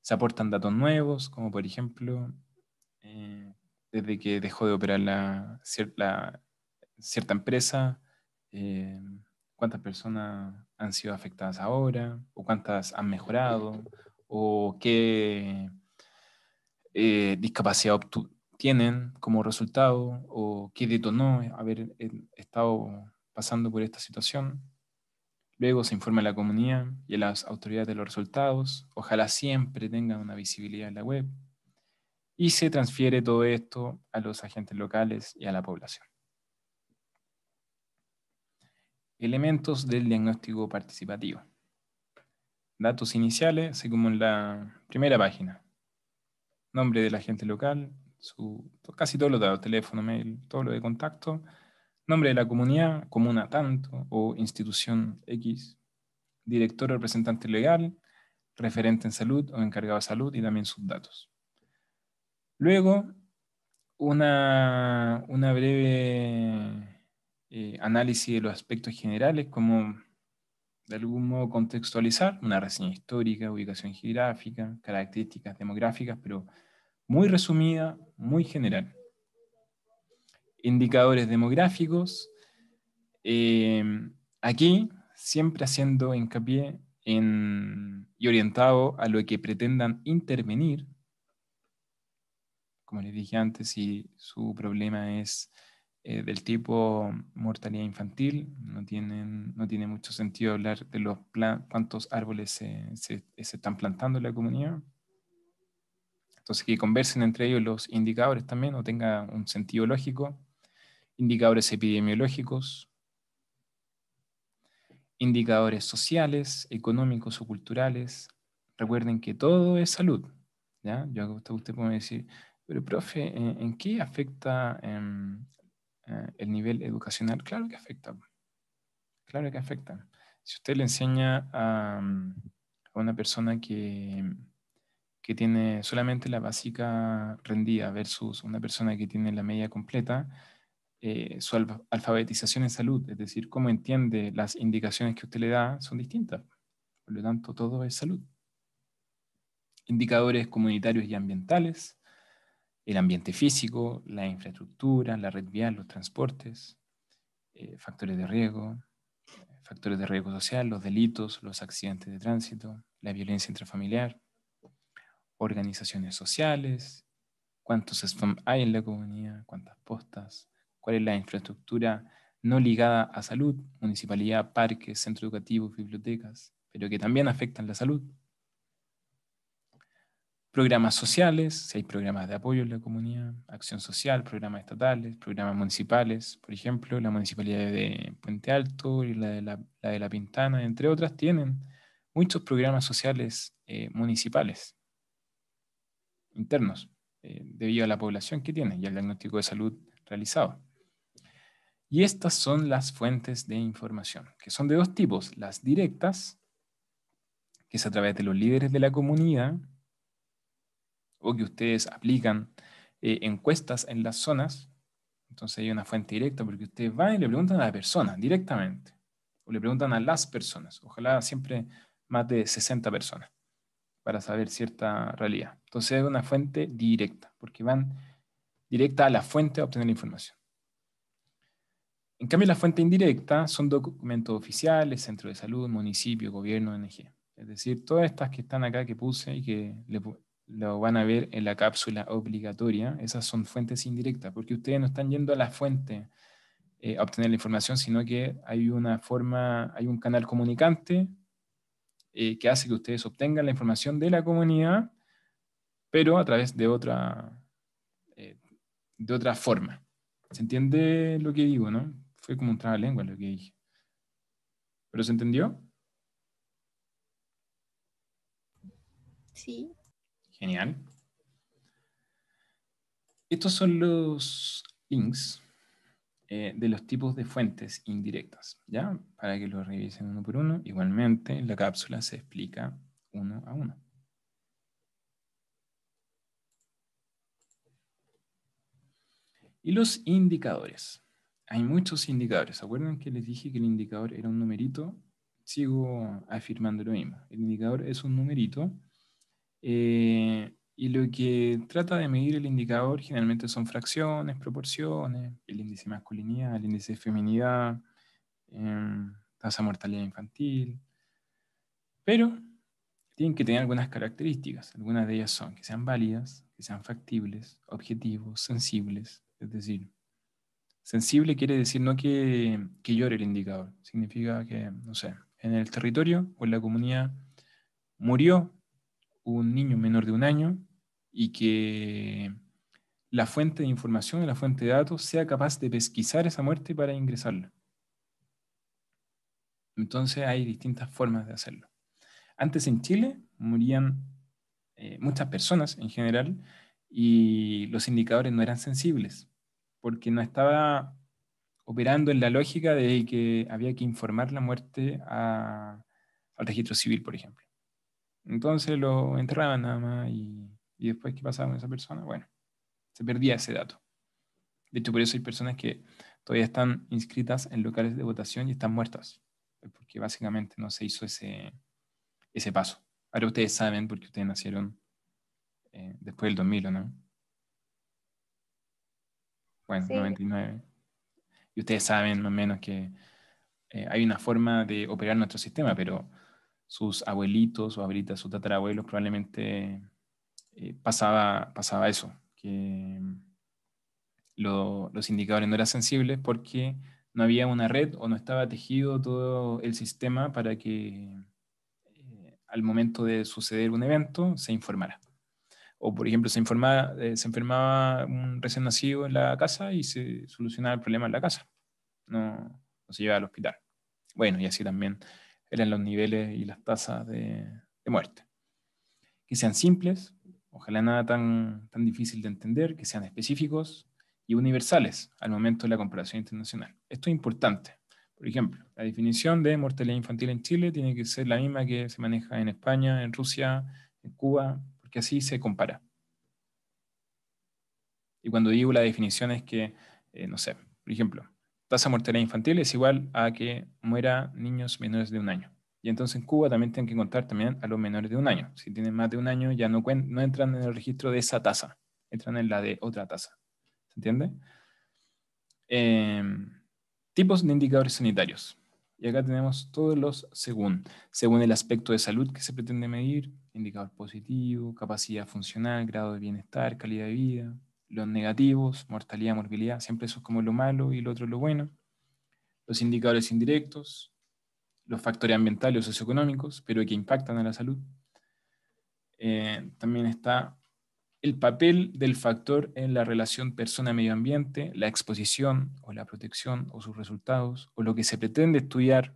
Se aportan datos nuevos, como por ejemplo, eh, desde que dejó de operar la, cierta empresa, eh, cuántas personas han sido afectadas ahora, o cuántas han mejorado, o qué eh, discapacidad tienen como resultado o qué detonó haber estado pasando por esta situación. Luego se informa a la comunidad y a las autoridades de los resultados. Ojalá siempre tengan una visibilidad en la web. Y se transfiere todo esto a los agentes locales y a la población. Elementos del diagnóstico participativo. Datos iniciales, según la primera página. Nombre del agente local, casi todos los datos, teléfono, mail, todo lo de contacto, Nombre de la comunidad, comuna tanto o institución X, director o representante legal, referente en salud o encargado de salud y también sus datos. Luego, una, breve eh, análisis de los aspectos generales, como de algún modo contextualizar una reseña histórica, ubicación geográfica, características demográficas, pero muy resumida, muy general indicadores demográficos. Eh, aquí, siempre haciendo hincapié en, y orientado a lo que pretendan intervenir, como les dije antes, si su problema es eh, del tipo mortalidad infantil, no, tienen, no tiene mucho sentido hablar de los cuántos árboles se, se están plantando en la comunidad. Entonces, que conversen entre ellos los indicadores también o tenga un sentido lógico indicadores epidemiológicos, indicadores sociales, económicos o culturales. Recuerden que todo es salud. Yo, usted, usted puede decir, pero profe, ¿en, qué afecta em, eh, el nivel educacional? Claro que afecta. Claro que afecta. Si usted le enseña a, a una persona que, que tiene solamente la básica rendida versus una persona que tiene la media completa, eh, su alfabetización en salud, es decir, cómo entiende las indicaciones que usted le da, son distintas. Por lo tanto, todo es salud. Indicadores comunitarios y ambientales, el ambiente físico, la infraestructura, la red vial, los transportes, eh, factores de riesgo, factores de riesgo social, los delitos, los accidentes de tránsito, la violencia intrafamiliar, organizaciones sociales, cuántos hay en la comunidad, cuántas postas, cuál es la infraestructura no ligada a salud, municipalidad, parques, centros educativos, bibliotecas, pero que también afectan la salud. Programas sociales, si hay programas de apoyo en la comunidad, acción social, programas estatales, programas municipales, por ejemplo, la municipalidad de Puente Alto y la de La, Pintana, entre otras, tienen muchos programas sociales eh, municipales, internos, eh, debido a la población que tiene, y al diagnóstico de salud realizado. Y estas son las fuentes de información, que son de dos tipos, las directas, que es a través de los líderes de la comunidad, o que ustedes aplican eh, encuestas en las zonas, entonces hay una fuente directa porque ustedes van y le preguntan a la persona directamente, o le preguntan a las personas, ojalá siempre más de 60 personas, para saber cierta realidad. Entonces es una fuente directa, porque van directa a la fuente a obtener la información. En cambio, la fuente indirecta son documentos oficiales, centro de salud, municipio, gobierno, ONG. Es decir, todas estas que están acá que puse y que lo van a ver en la cápsula obligatoria, esas son fuentes indirectas, porque ustedes no están yendo a la fuente eh, a obtener la información, sino que hay una forma, hay un canal comunicante eh, que hace que ustedes obtengan la información de la comunidad, pero a través de otra, eh, de otra forma. ¿Se entiende lo que digo, no? Fue como un lengua lo que dije. ¿Pero se entendió? Sí. Genial. Estos son los links eh, de los tipos de fuentes indirectas, ¿ya? Para que lo revisen uno por uno. Igualmente, la cápsula se explica uno a uno. Y los indicadores hay muchos indicadores. ¿Se acuerdan que les dije que el indicador era un numerito? Sigo afirmando lo mismo. El indicador es un numerito. Eh, y lo que trata de medir el indicador generalmente son fracciones, proporciones, el índice masculinidad, el índice de feminidad, em, tasa de mortalidad infantil. Pero tienen que tener algunas características. Algunas de ellas son que sean válidas, que sean factibles, objetivos, sensibles. Es decir, Sensible quiere decir no que, que llore el indicador, significa que, no sé, en el territorio o en la comunidad murió un niño menor de un año y que la fuente de información, la fuente de datos, sea capaz de pesquisar esa muerte para ingresarla. Entonces hay distintas formas de hacerlo. Antes en Chile morían eh, muchas personas en general y los indicadores no eran sensibles porque no estaba operando en la lógica de que había que informar la muerte al registro civil, por ejemplo. Entonces lo enterraban nada más y, después qué pasaba con esa persona, bueno, se perdía ese dato. De hecho, por eso hay personas que todavía están inscritas en locales de votación y están muertas, porque básicamente no se hizo ese, ese paso. Ahora ustedes saben, porque ustedes nacieron eh, después del 2000, no? Bueno, 99. Y ustedes saben más o menos que eh, hay una forma de operar nuestro sistema, pero sus abuelitos, sus abuelitas, sus tatarabuelos probablemente eh, pasaba, pasaba eso, que los indicadores no eran sensibles porque no había una red o no estaba tejido todo el sistema para que eh, al momento de suceder un evento se informara. O, por ejemplo, se, eh, se enfermaba un recién nacido en la casa y se solucionaba el problema en la casa. No, se llevaba al hospital. Bueno, y así también eran los niveles y las tasas de, muerte. Que sean simples, ojalá nada tan, tan difícil de entender, que sean específicos y universales al momento de la comparación internacional. Esto es importante. Por ejemplo, la definición de mortalidad infantil en Chile tiene que ser la misma que se maneja en España, en Rusia, en Cuba, que así se compara. Y cuando digo la definición es que, eh, no sé, por ejemplo, tasa de mortalidad infantil es igual a que muera niños menores de un año. Y entonces en Cuba también tienen que contar también a los menores de un año. Si tienen más de un año ya no, entran en el registro de esa tasa, entran en la de otra tasa. ¿Se entiende? Em, tipos de indicadores sanitarios. Y acá tenemos todos los según. Según el aspecto de salud que se pretende medir, indicador positivo, capacidad funcional, grado de bienestar, calidad de vida, los negativos, mortalidad, morbilidad, siempre eso es como lo malo y lo otro lo bueno. Los indicadores indirectos, los factores ambientales o socioeconómicos, pero que impactan a la salud. Eh, también está el papel del factor en la relación persona-medio ambiente, la exposición o la protección o sus resultados, o lo que se pretende estudiar,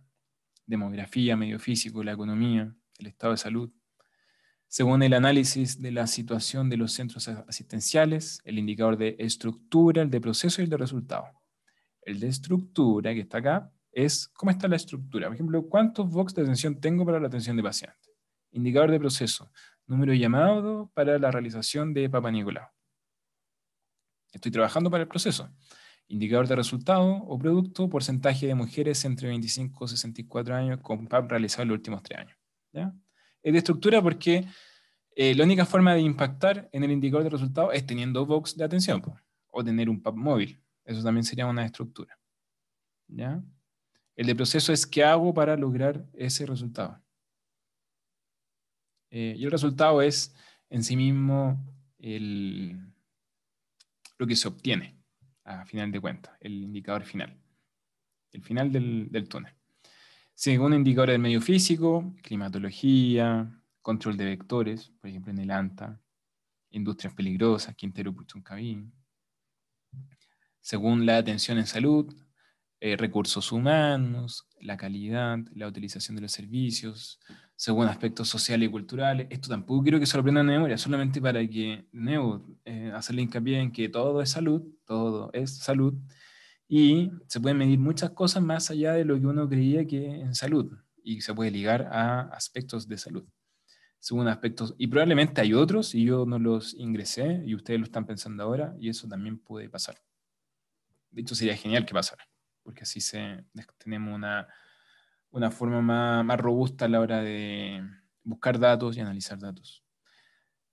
demografía, medio físico, la economía, el estado de salud. Según el análisis de la situación de los centros asistenciales, el indicador de estructura, el de proceso y el de resultado. El de estructura, que está acá, es cómo está la estructura. Por ejemplo, cuántos box de atención tengo para la atención de paciente. Indicador de proceso, número llamado para la realización de Papa Nicolau. Estoy trabajando para el proceso. Indicador de resultado o producto, porcentaje de mujeres entre 25 y 64 años con PAP realizado en los últimos tres años. ¿ya? Es de estructura porque eh, la única forma de impactar en el indicador de resultado es teniendo box de atención o tener un PAP móvil. Eso también sería una estructura. El de proceso es qué hago para lograr ese resultado. Eh, y el resultado es en sí mismo lo que se obtiene a final de cuentas, el indicador final, el final del, túnel. Según indicadores del medio físico, climatología, control de vectores, por ejemplo en el ANTA, industrias peligrosas, Quintero cabín. Según la atención en salud, eh, recursos humanos, la calidad, la utilización de los servicios, según aspectos sociales y culturales. Esto tampoco quiero que se lo aprendan memoria, solamente para que, Neo nuevo, eh, hacerle hincapié en que todo es salud, todo es salud, y se pueden medir muchas cosas más allá de lo que uno creía que en salud, y se puede ligar a aspectos de salud, según aspectos, y probablemente hay otros, y yo no los ingresé, y ustedes lo están pensando ahora, y eso también puede pasar. De hecho, sería genial que pasara, porque así se, tenemos una una forma más, robusta a la hora de buscar datos y analizar datos.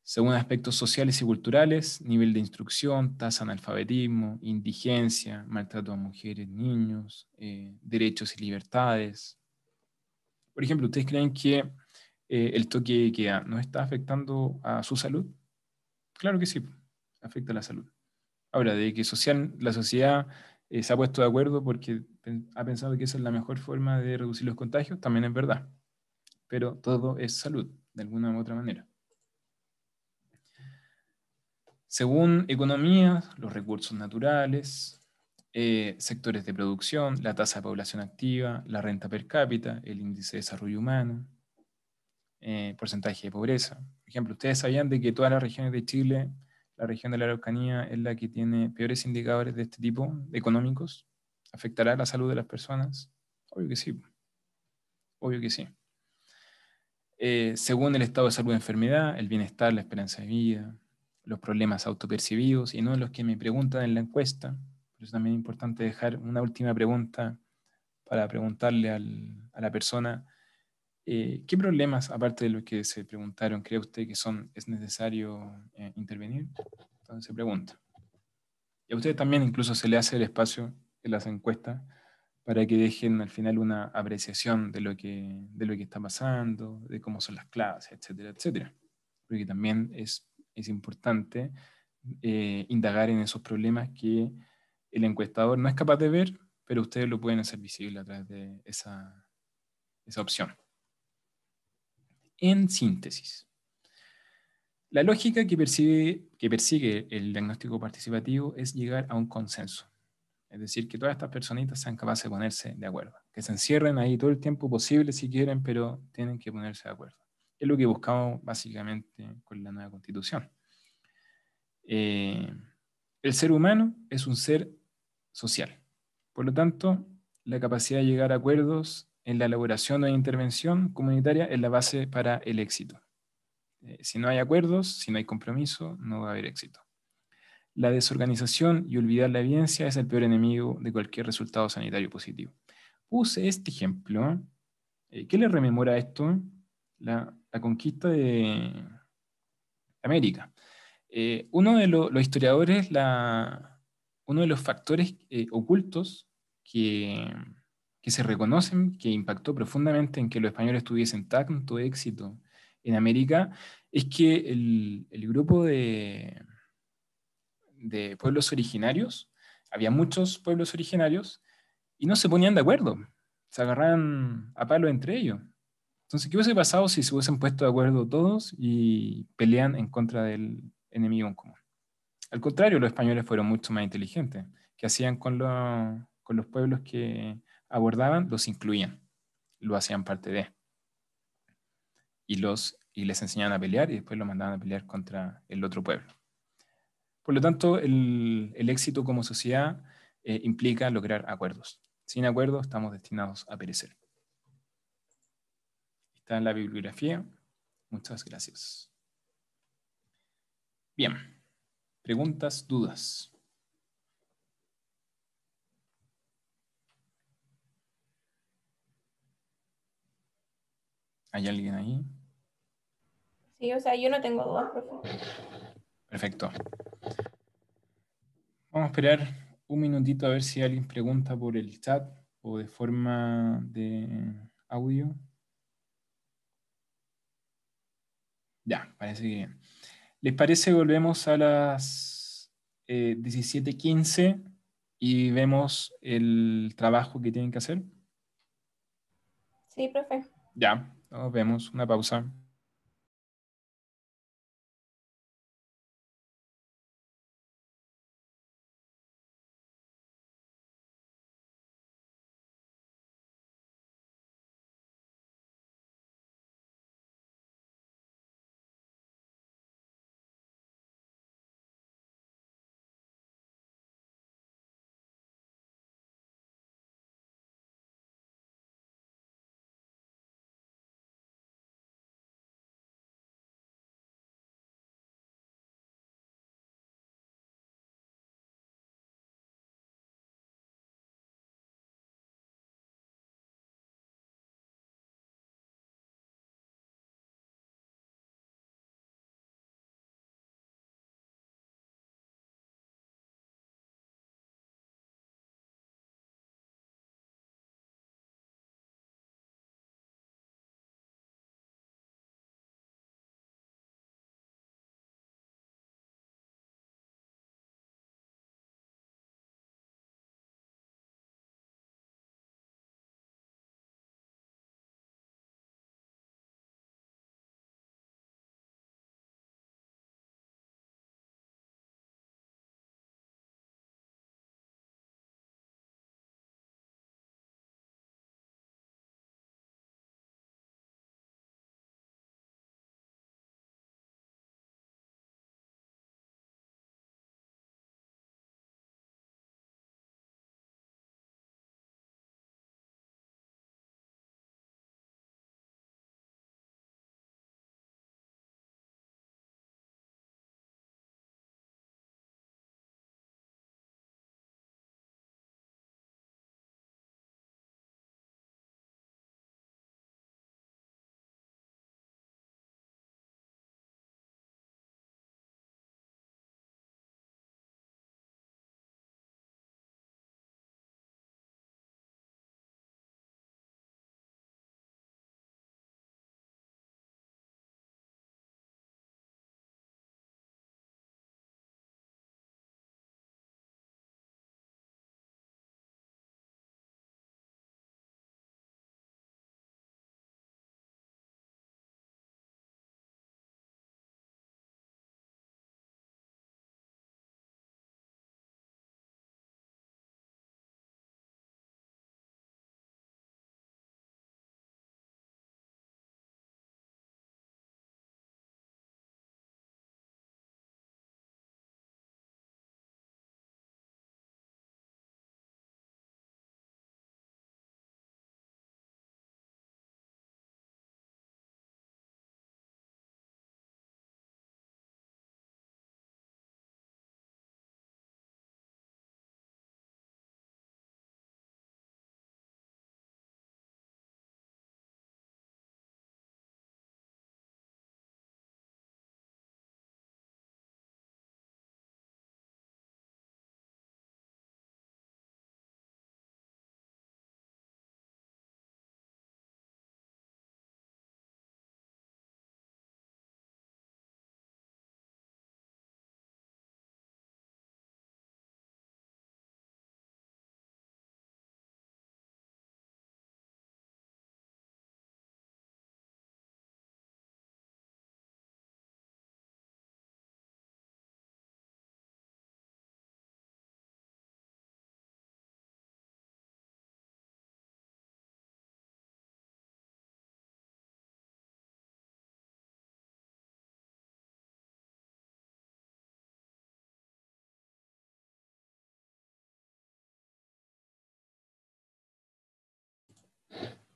Según aspectos sociales y culturales, nivel de instrucción, tasa de analfabetismo, indigencia, maltrato a mujeres, niños, eh, derechos y libertades. Por ejemplo, ¿ustedes creen que eh, el toque de queda no está afectando a su salud? Claro que sí, afecta a la salud. Ahora, de que social, la sociedad eh, se ha puesto de acuerdo porque ha pensado que esa es la mejor forma de reducir los contagios, también es verdad. Pero todo es salud, de alguna u otra manera. Según economía, los recursos naturales, eh, sectores de producción, la tasa de población activa, la renta per cápita, el índice de desarrollo humano, eh, porcentaje de pobreza. Por ejemplo, ustedes sabían de que todas las regiones de Chile la región de la Araucanía es la que tiene peores indicadores de este tipo, económicos. ¿Afectará la salud de las personas? Obvio que sí. Obvio que sí. Eh, según el estado de salud de enfermedad, el bienestar, la esperanza de vida, los problemas autopercibidos y no los que me preguntan en la encuesta. Por eso también importante dejar una última pregunta para preguntarle a la persona eh, ¿Qué problemas, aparte de los que se preguntaron, cree usted que son, es necesario eh, intervenir? Entonces se pregunta. Y a usted también incluso se le hace el espacio en las encuestas para que dejen al final una apreciación de lo que, de lo que está pasando, de cómo son las clases, etcétera, etcétera. Porque también es, es importante eh, indagar en esos problemas que el encuestador no es capaz de ver, pero ustedes lo pueden hacer visible a través de esa, esa opción en síntesis. La lógica que, persigue el diagnóstico participativo es llegar a un consenso. Es decir, que todas estas personitas sean capaces de ponerse de acuerdo. Que se encierren ahí todo el tiempo posible si quieren, pero tienen que ponerse de acuerdo. Es lo que buscamos básicamente con la nueva constitución. Eh, el ser humano es un ser social. Por lo tanto, la capacidad de llegar a acuerdos en la elaboración de intervención comunitaria es la base para el éxito. Eh, si no hay acuerdos, si no hay compromiso, no va a haber éxito. La desorganización y olvidar la evidencia es el peor enemigo de cualquier resultado sanitario positivo. Puse este ejemplo. Eh, ¿Qué le rememora esto? La, conquista de América. Eh, uno de los historiadores, uno de los factores ocultos que que se reconocen que impactó profundamente en que los españoles tuviesen tanto éxito en América, es que el, grupo de, de pueblos originarios, había muchos pueblos originarios, y no se ponían de acuerdo, se agarraban a palo entre ellos. Entonces, ¿qué hubiese pasado si se hubiesen puesto de acuerdo todos y pelean en contra del enemigo en común? Al contrario, los españoles fueron mucho más inteligentes, que hacían con los pueblos que abordaban, los incluían, lo hacían parte de. Y, los, y les enseñaban a pelear y después lo mandaban a pelear contra el otro pueblo. Por lo tanto, el, éxito como sociedad eh, implica lograr acuerdos. Sin acuerdos estamos destinados a perecer. Está en la bibliografía. Muchas gracias. Bien, preguntas, dudas. ¿Hay alguien ahí? Sí, o sea, yo no tengo dudas, profe. Perfecto. Vamos a esperar un minutito a ver si alguien pregunta por el chat o de forma de audio. Ya, parece que bien. ¿Les parece volvemos a las 17.15 eh, y vemos el trabajo que tienen que hacer? Sí, profe. Ya, nos vemos. Una pausa.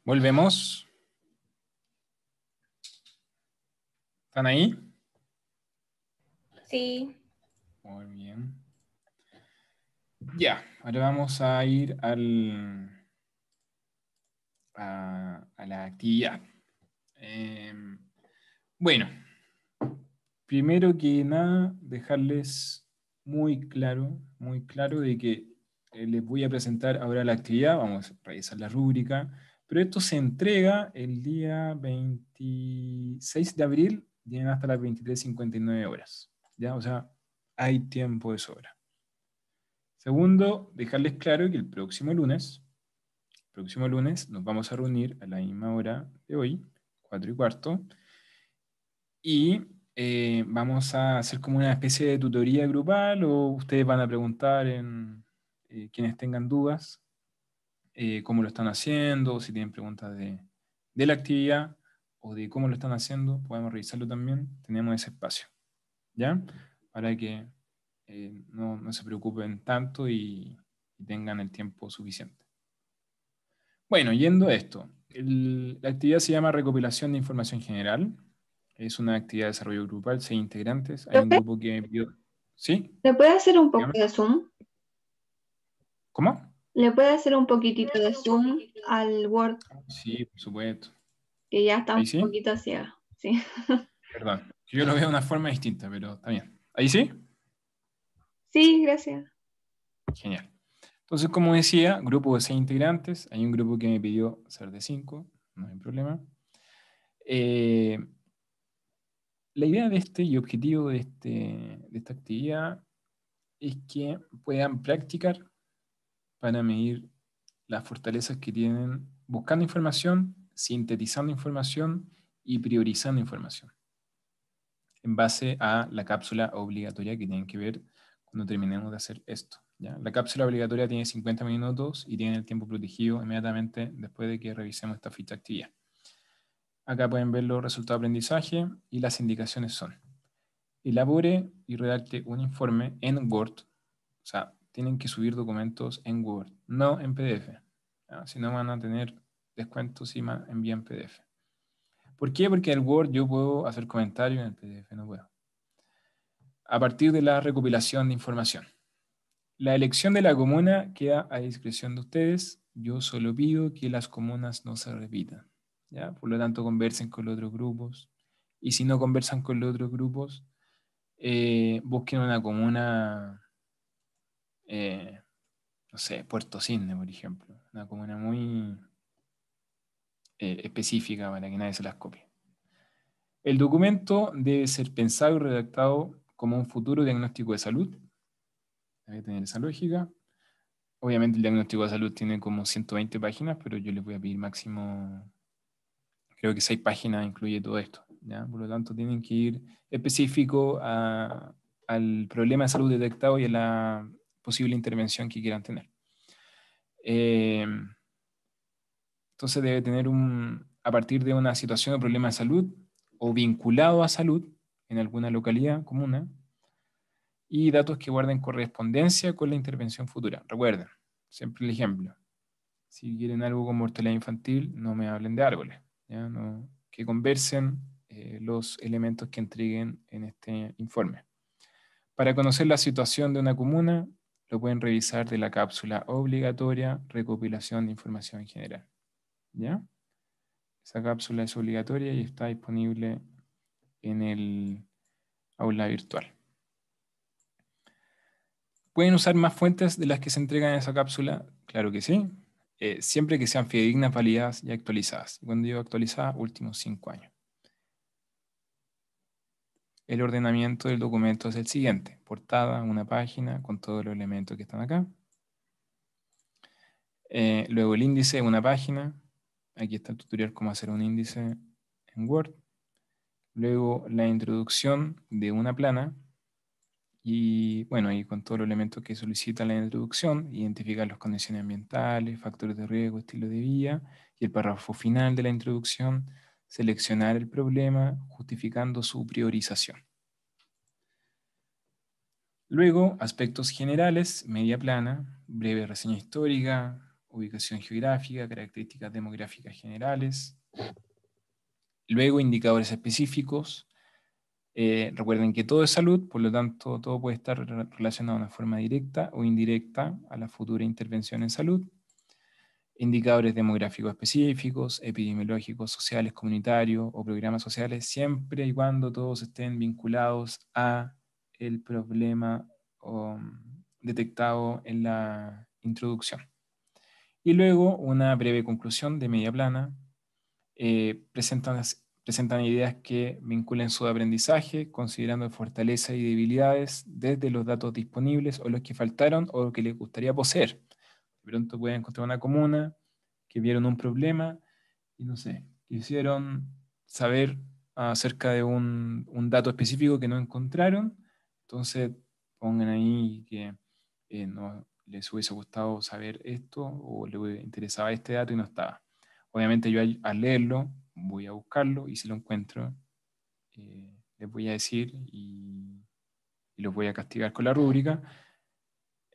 Volvemos. ¿Están ahí? Sí. Muy bien. Ya, ahora vamos a ir al, a, la actividad. Em, bueno, primero que nada, dejarles muy claro, muy claro de que eh, les voy a presentar ahora la actividad, vamos a revisar la rúbrica, proyecto se entrega el día 26 de abril, tienen hasta las 23.59 horas. ¿ya? O sea, hay tiempo de sobra. Segundo, dejarles claro que el próximo lunes, el próximo lunes nos vamos a reunir a la misma hora de hoy, 4 y cuarto, y eh, vamos a hacer como una especie de tutoría grupal o ustedes van a preguntar en eh, quienes tengan dudas eh, cómo lo están haciendo, si tienen preguntas de, la actividad o de cómo lo están haciendo, podemos revisarlo también. Tenemos ese espacio, ¿ya? Para que eh, no, se preocupen tanto y, tengan el tiempo suficiente. Bueno, yendo a esto, la actividad se llama recopilación de información general. Es una actividad de desarrollo grupal, seis integrantes. Hay un grupo que... ¿Sí? ¿Me puede hacer un poco de zoom? ¿Cómo? ¿Le puede hacer un poquitito de zoom al Word? Sí, por supuesto. Que ya está un poquito ciega. Sí. Perdón, yo lo veo de una forma distinta, pero está bien. ¿Ahí sí? Sí, gracias. Genial. Entonces, como decía, grupo de seis integrantes. Hay un grupo que me pidió ser de cinco, no hay problema. Eh, la idea de este y objetivo de este, esta actividad es que puedan practicar van a medir las fortalezas que tienen buscando información, sintetizando información y priorizando información en base a la cápsula obligatoria que tienen que ver cuando terminemos de hacer esto. ¿ya? La cápsula obligatoria tiene 50 minutos y tiene el tiempo protegido inmediatamente después de que revisemos esta ficha activa. Acá pueden ver los resultados de aprendizaje y las indicaciones son. Elabore y redacte un informe en Word, o sea, tienen que subir documentos en Word, no en PDF. Si no van a tener descuentos si envían PDF. ¿Por qué? Porque en el Word yo puedo hacer comentarios, en el PDF no puedo. A partir de la recopilación de información. La elección de la comuna queda a discreción de ustedes. Yo solo pido que las comunas no se repitan. Por lo tanto, conversen con los otros grupos. Y si no conversan con los otros grupos, eh, busquen una comuna eh, no sé, Puerto Cisne, por ejemplo, una comuna muy eh, específica para que nadie se las copie. El documento debe ser pensado y redactado como un futuro diagnóstico de salud. hay que tener esa lógica. Obviamente el diagnóstico de salud tiene como 120 páginas, pero yo les voy a pedir máximo, creo que 6 páginas incluye todo esto. ¿ya? Por lo tanto, tienen que ir específico al problema de salud detectado y a la posible intervención que quieran tener. Eh, entonces debe tener un, a partir de una situación de problema de salud o vinculado a salud en alguna localidad, comuna, y datos que guarden correspondencia con la intervención futura. Recuerden, siempre el ejemplo. Si quieren algo con mortalidad infantil, no me hablen de árboles. que conversen eh, los elementos que entreguen en este informe. Para conocer la situación de una comuna, pueden revisar de la cápsula obligatoria recopilación de información en general. ¿Ya? Esa cápsula es obligatoria y está disponible en el aula virtual. ¿Pueden usar más fuentes de las que se entregan en esa cápsula? Claro que sí. Eh, siempre que sean fidedignas, validadas y actualizadas. Cuando digo actualizada? últimos cinco años. El ordenamiento del documento es el siguiente. Portada, una página con todos los elementos que están acá. Eh, luego el índice, una página. Aquí está el tutorial cómo hacer un índice en Word. Luego la introducción de una plana. Y bueno, ahí con todos los elementos que solicita la introducción, identificar las condiciones ambientales, factores de riesgo, estilo de vida, y el párrafo final de la introducción, seleccionar el problema justificando su priorización. Luego, aspectos generales, media plana, breve reseña histórica, ubicación geográfica, características demográficas generales. Luego, indicadores específicos. Eh, recuerden que todo es salud, por lo tanto, todo puede estar relacionado de una forma directa o indirecta a la futura intervención en salud indicadores demográficos específicos, epidemiológicos, sociales, comunitarios o programas sociales, siempre y cuando todos estén vinculados a el problema detectado en la introducción. Y luego una breve conclusión de media plana. Eh, presentan, ideas que vinculen su aprendizaje, considerando fortalezas y debilidades desde los datos disponibles o los que faltaron o que les gustaría poseer pronto pueden encontrar una comuna que vieron un problema y no sé, quisieron saber acerca de un, dato específico que no encontraron. Entonces pongan ahí que eh, no, les hubiese gustado saber esto o le interesaba este dato y no estaba. Obviamente yo al, leerlo voy a buscarlo y si lo encuentro eh, les voy a decir y, y, los voy a castigar con la rúbrica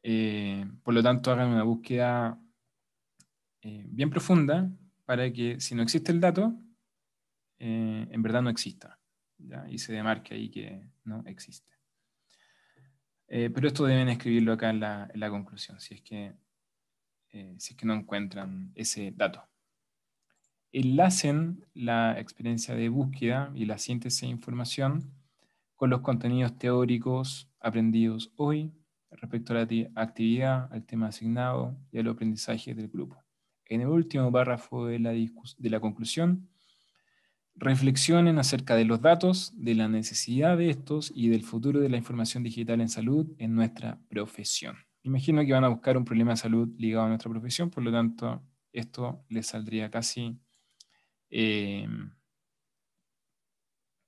eh, por lo tanto, hagan una búsqueda eh, bien profunda para que si no existe el dato, eh, en verdad no exista. Y se demarque ahí que no existe. pero esto deben escribirlo acá en la, conclusión, si es, que, si es que no encuentran ese dato. Enlacen la experiencia de búsqueda y la síntesis de información con los contenidos teóricos aprendidos hoy respecto a la actividad, al tema asignado y al aprendizaje del grupo. En el último párrafo de la, de la conclusión, reflexionen acerca de los datos, de la necesidad de estos y del futuro de la información digital en salud en nuestra profesión. Imagino que van a buscar un problema de salud ligado a nuestra profesión, por lo tanto, esto les saldría casi em,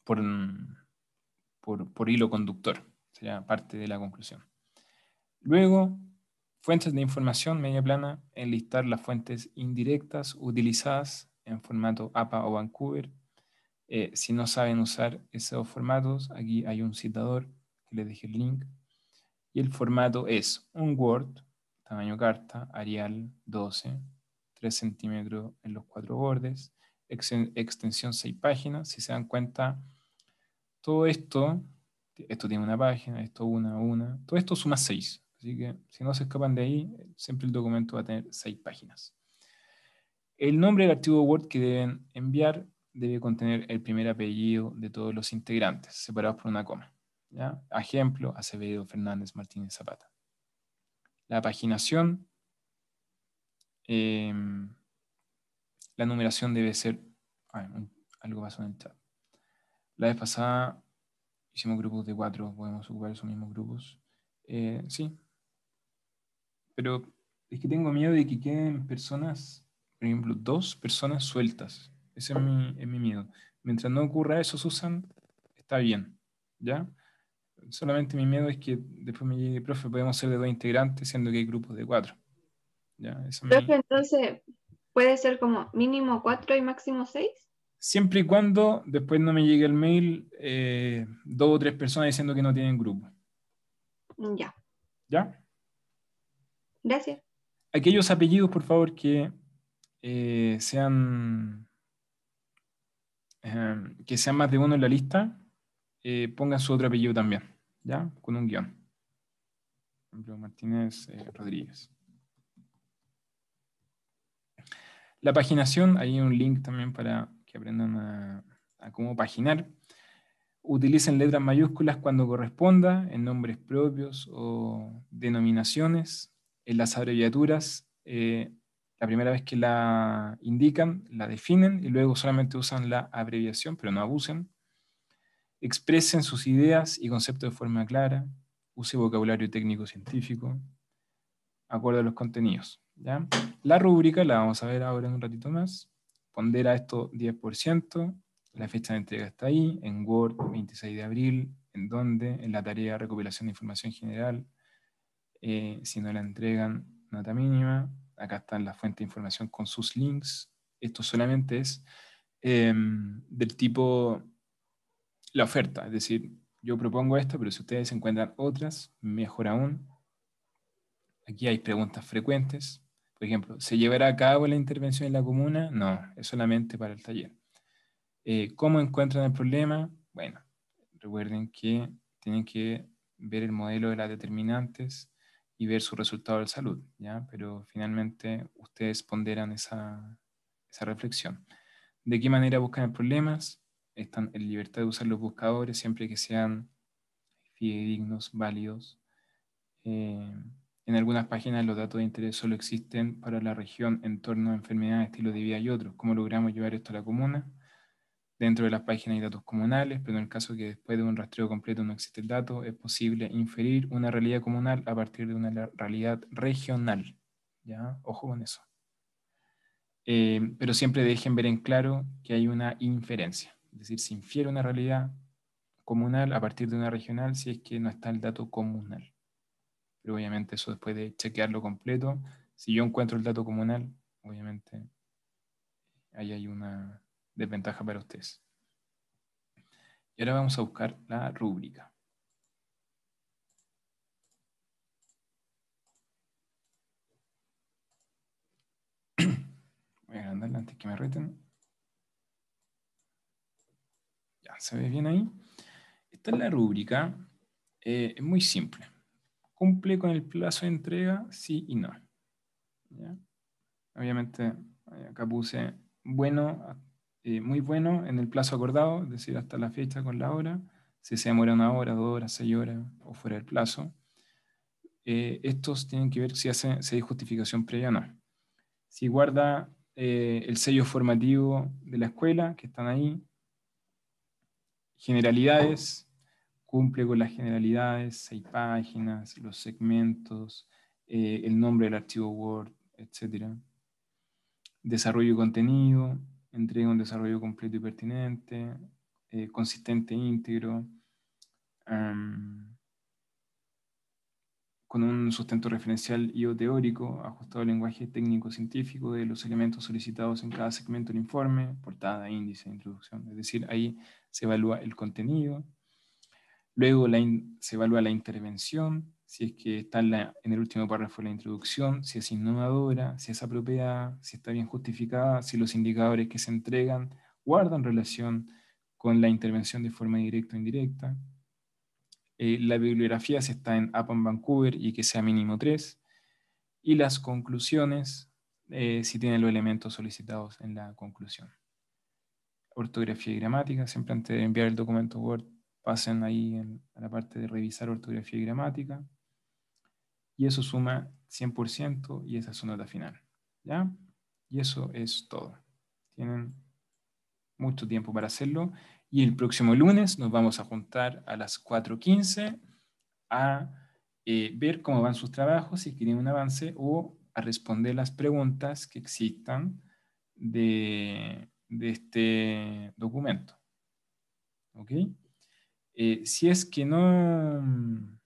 por, por, por hilo conductor, sería parte de la conclusión. Luego, fuentes de información media plana, enlistar las fuentes indirectas utilizadas en formato APA o Vancouver. Eh, si no saben usar esos formatos, aquí hay un citador que les dejé el link. Y el formato es un Word, tamaño carta, Arial 12, 3 centímetros en los cuatro bordes, extensión 6 páginas. Si se dan cuenta, todo esto, esto tiene una página, esto una, una, todo esto suma 6. Así que si no se escapan de ahí, siempre el documento va a tener seis páginas. El nombre del archivo Word que deben enviar debe contener el primer apellido de todos los integrantes, separados por una coma. Ejemplo, Acevedo, Fernández, Martínez, Zapata. La paginación, em, la numeración debe ser... algo pasó en el chat. La vez pasada hicimos grupos de cuatro, podemos ocupar esos mismos grupos. Eh, sí, pero es que tengo miedo de que queden personas, por ejemplo, dos personas sueltas. Ese es mi, miedo. Mientras no ocurra eso, Susan, está bien. ¿Ya? Solamente mi miedo es que después me llegue, profe, podemos ser de dos integrantes, siendo que hay grupos de cuatro. profe, entonces, ¿puede ser como mínimo cuatro y máximo seis? Siempre y cuando después no me llegue el mail eh, dos o tres personas diciendo que no tienen grupo. Ya. ¿Ya? Gracias. Aquellos apellidos, por favor, que eh, sean eh, que sean más de uno en la lista, eh, pongan su otro apellido también, ¿ya? Con un guión. Por ejemplo, Martínez Rodríguez. La paginación, hay un link también para que aprendan a cómo paginar. Utilicen letras mayúsculas cuando corresponda, en nombres propios o denominaciones en las abreviaturas, eh, la primera vez que la indican, la definen y luego solamente usan la abreviación, pero no abusen. Expresen sus ideas y conceptos de forma clara. Use vocabulario técnico científico. acuerdo los contenidos. ¿ya? La rúbrica la vamos a ver ahora en un ratito más. Pondera esto 10%. La fecha de entrega está ahí, en Word, 26 de abril, en dónde? en la tarea de recopilación de información general, eh, si no la entregan, nota mínima. Acá están la fuente de información con sus links. Esto solamente es em, del tipo la oferta. Es decir, yo propongo esto, pero si ustedes encuentran otras, mejor aún. Aquí hay preguntas frecuentes. Por ejemplo, ¿se llevará a cabo la intervención en la comuna? No, es solamente para el taller. Eh, ¿Cómo encuentran el problema? Bueno, recuerden que tienen que ver el modelo de las determinantes y ver su resultado de salud, ¿ya? Pero finalmente ustedes ponderan esa, esa reflexión. ¿De qué manera buscan problemas? Están en libertad de usar los buscadores siempre que sean fidedignos, válidos. Eh, en algunas páginas los datos de interés solo existen para la región en torno a enfermedades, estilo de vida y otros. ¿Cómo logramos llevar esto a la comuna? dentro de las páginas hay datos comunales, pero en el caso que después de un rastreo completo no existe el dato, es posible inferir una realidad comunal a partir de una realidad regional. ¿Ya? Ojo con eso. Eh, pero siempre dejen ver en claro que hay una inferencia. Es decir, se infiere una realidad comunal a partir de una regional si es que no está el dato comunal. Pero obviamente eso después de chequearlo completo, si yo encuentro el dato comunal, obviamente ahí hay una desventaja para ustedes. Y ahora vamos a buscar la rúbrica. Voy a agrandarla antes que me reten. Ya, ¿se ve bien ahí? Esta es la rúbrica. Eh, es muy simple. ¿Cumple con el plazo de entrega? Sí y no. Obviamente, eh, acá puse bueno eh, muy bueno en el plazo acordado, es decir, hasta la fecha con la hora, si se demora una hora, dos horas, seis horas o fuera del plazo. Eh, estos tienen que ver si, hace, hay justificación previa o no. Si guarda eh, el sello formativo de la escuela, que están ahí, generalidades, cumple con las generalidades, seis páginas, los segmentos, el nombre del archivo Word, etc. Desarrollo y contenido, entrega un desarrollo completo y pertinente, eh, consistente e íntegro, con un sustento referencial y o teórico ajustado al lenguaje técnico-científico de los elementos solicitados en cada segmento del informe, portada, índice, introducción. Es decir, ahí se evalúa el contenido, luego se evalúa la intervención, si es que está en, el último párrafo de la introducción, si es innovadora, si es apropiada, si está bien justificada, si los indicadores que se entregan guardan relación con la intervención de forma directa o indirecta. Eh, la bibliografía si está en upon Vancouver y que sea mínimo 3. Y las conclusiones, eh, si tienen los elementos solicitados en la conclusión. Ortografía y gramática, siempre antes de enviar el documento Word, pasen ahí en, a la parte de revisar ortografía y gramática y eso suma 100% y esa es su nota final. ¿Ya? Y eso es todo. Tienen mucho tiempo para hacerlo. Y el próximo lunes nos vamos a juntar a las 4.15 a eh, ver cómo van sus trabajos, si quieren un avance o a responder las preguntas que existan de, este documento. ¿Ok? Eh, si es que no... Mm,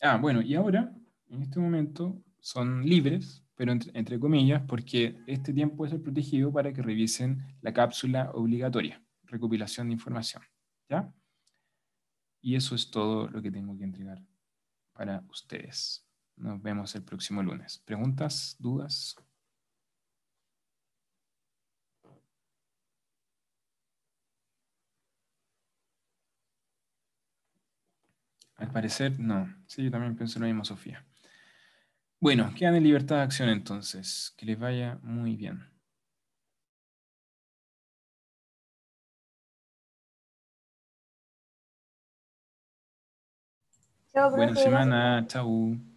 ah, bueno, y ahora en este momento son libres, pero entre, comillas, porque este tiempo es el protegido para que revisen la cápsula obligatoria, recopilación de información. ¿Ya? Y eso es todo lo que tengo que entregar para ustedes. Nos vemos el próximo lunes. ¿Preguntas? ¿Dudas? Al parecer, no. Sí, yo también pienso lo mismo, Sofía. Bueno, quedan en libertad de acción entonces. Que les vaya muy bien. Buenas Buena semana, chao.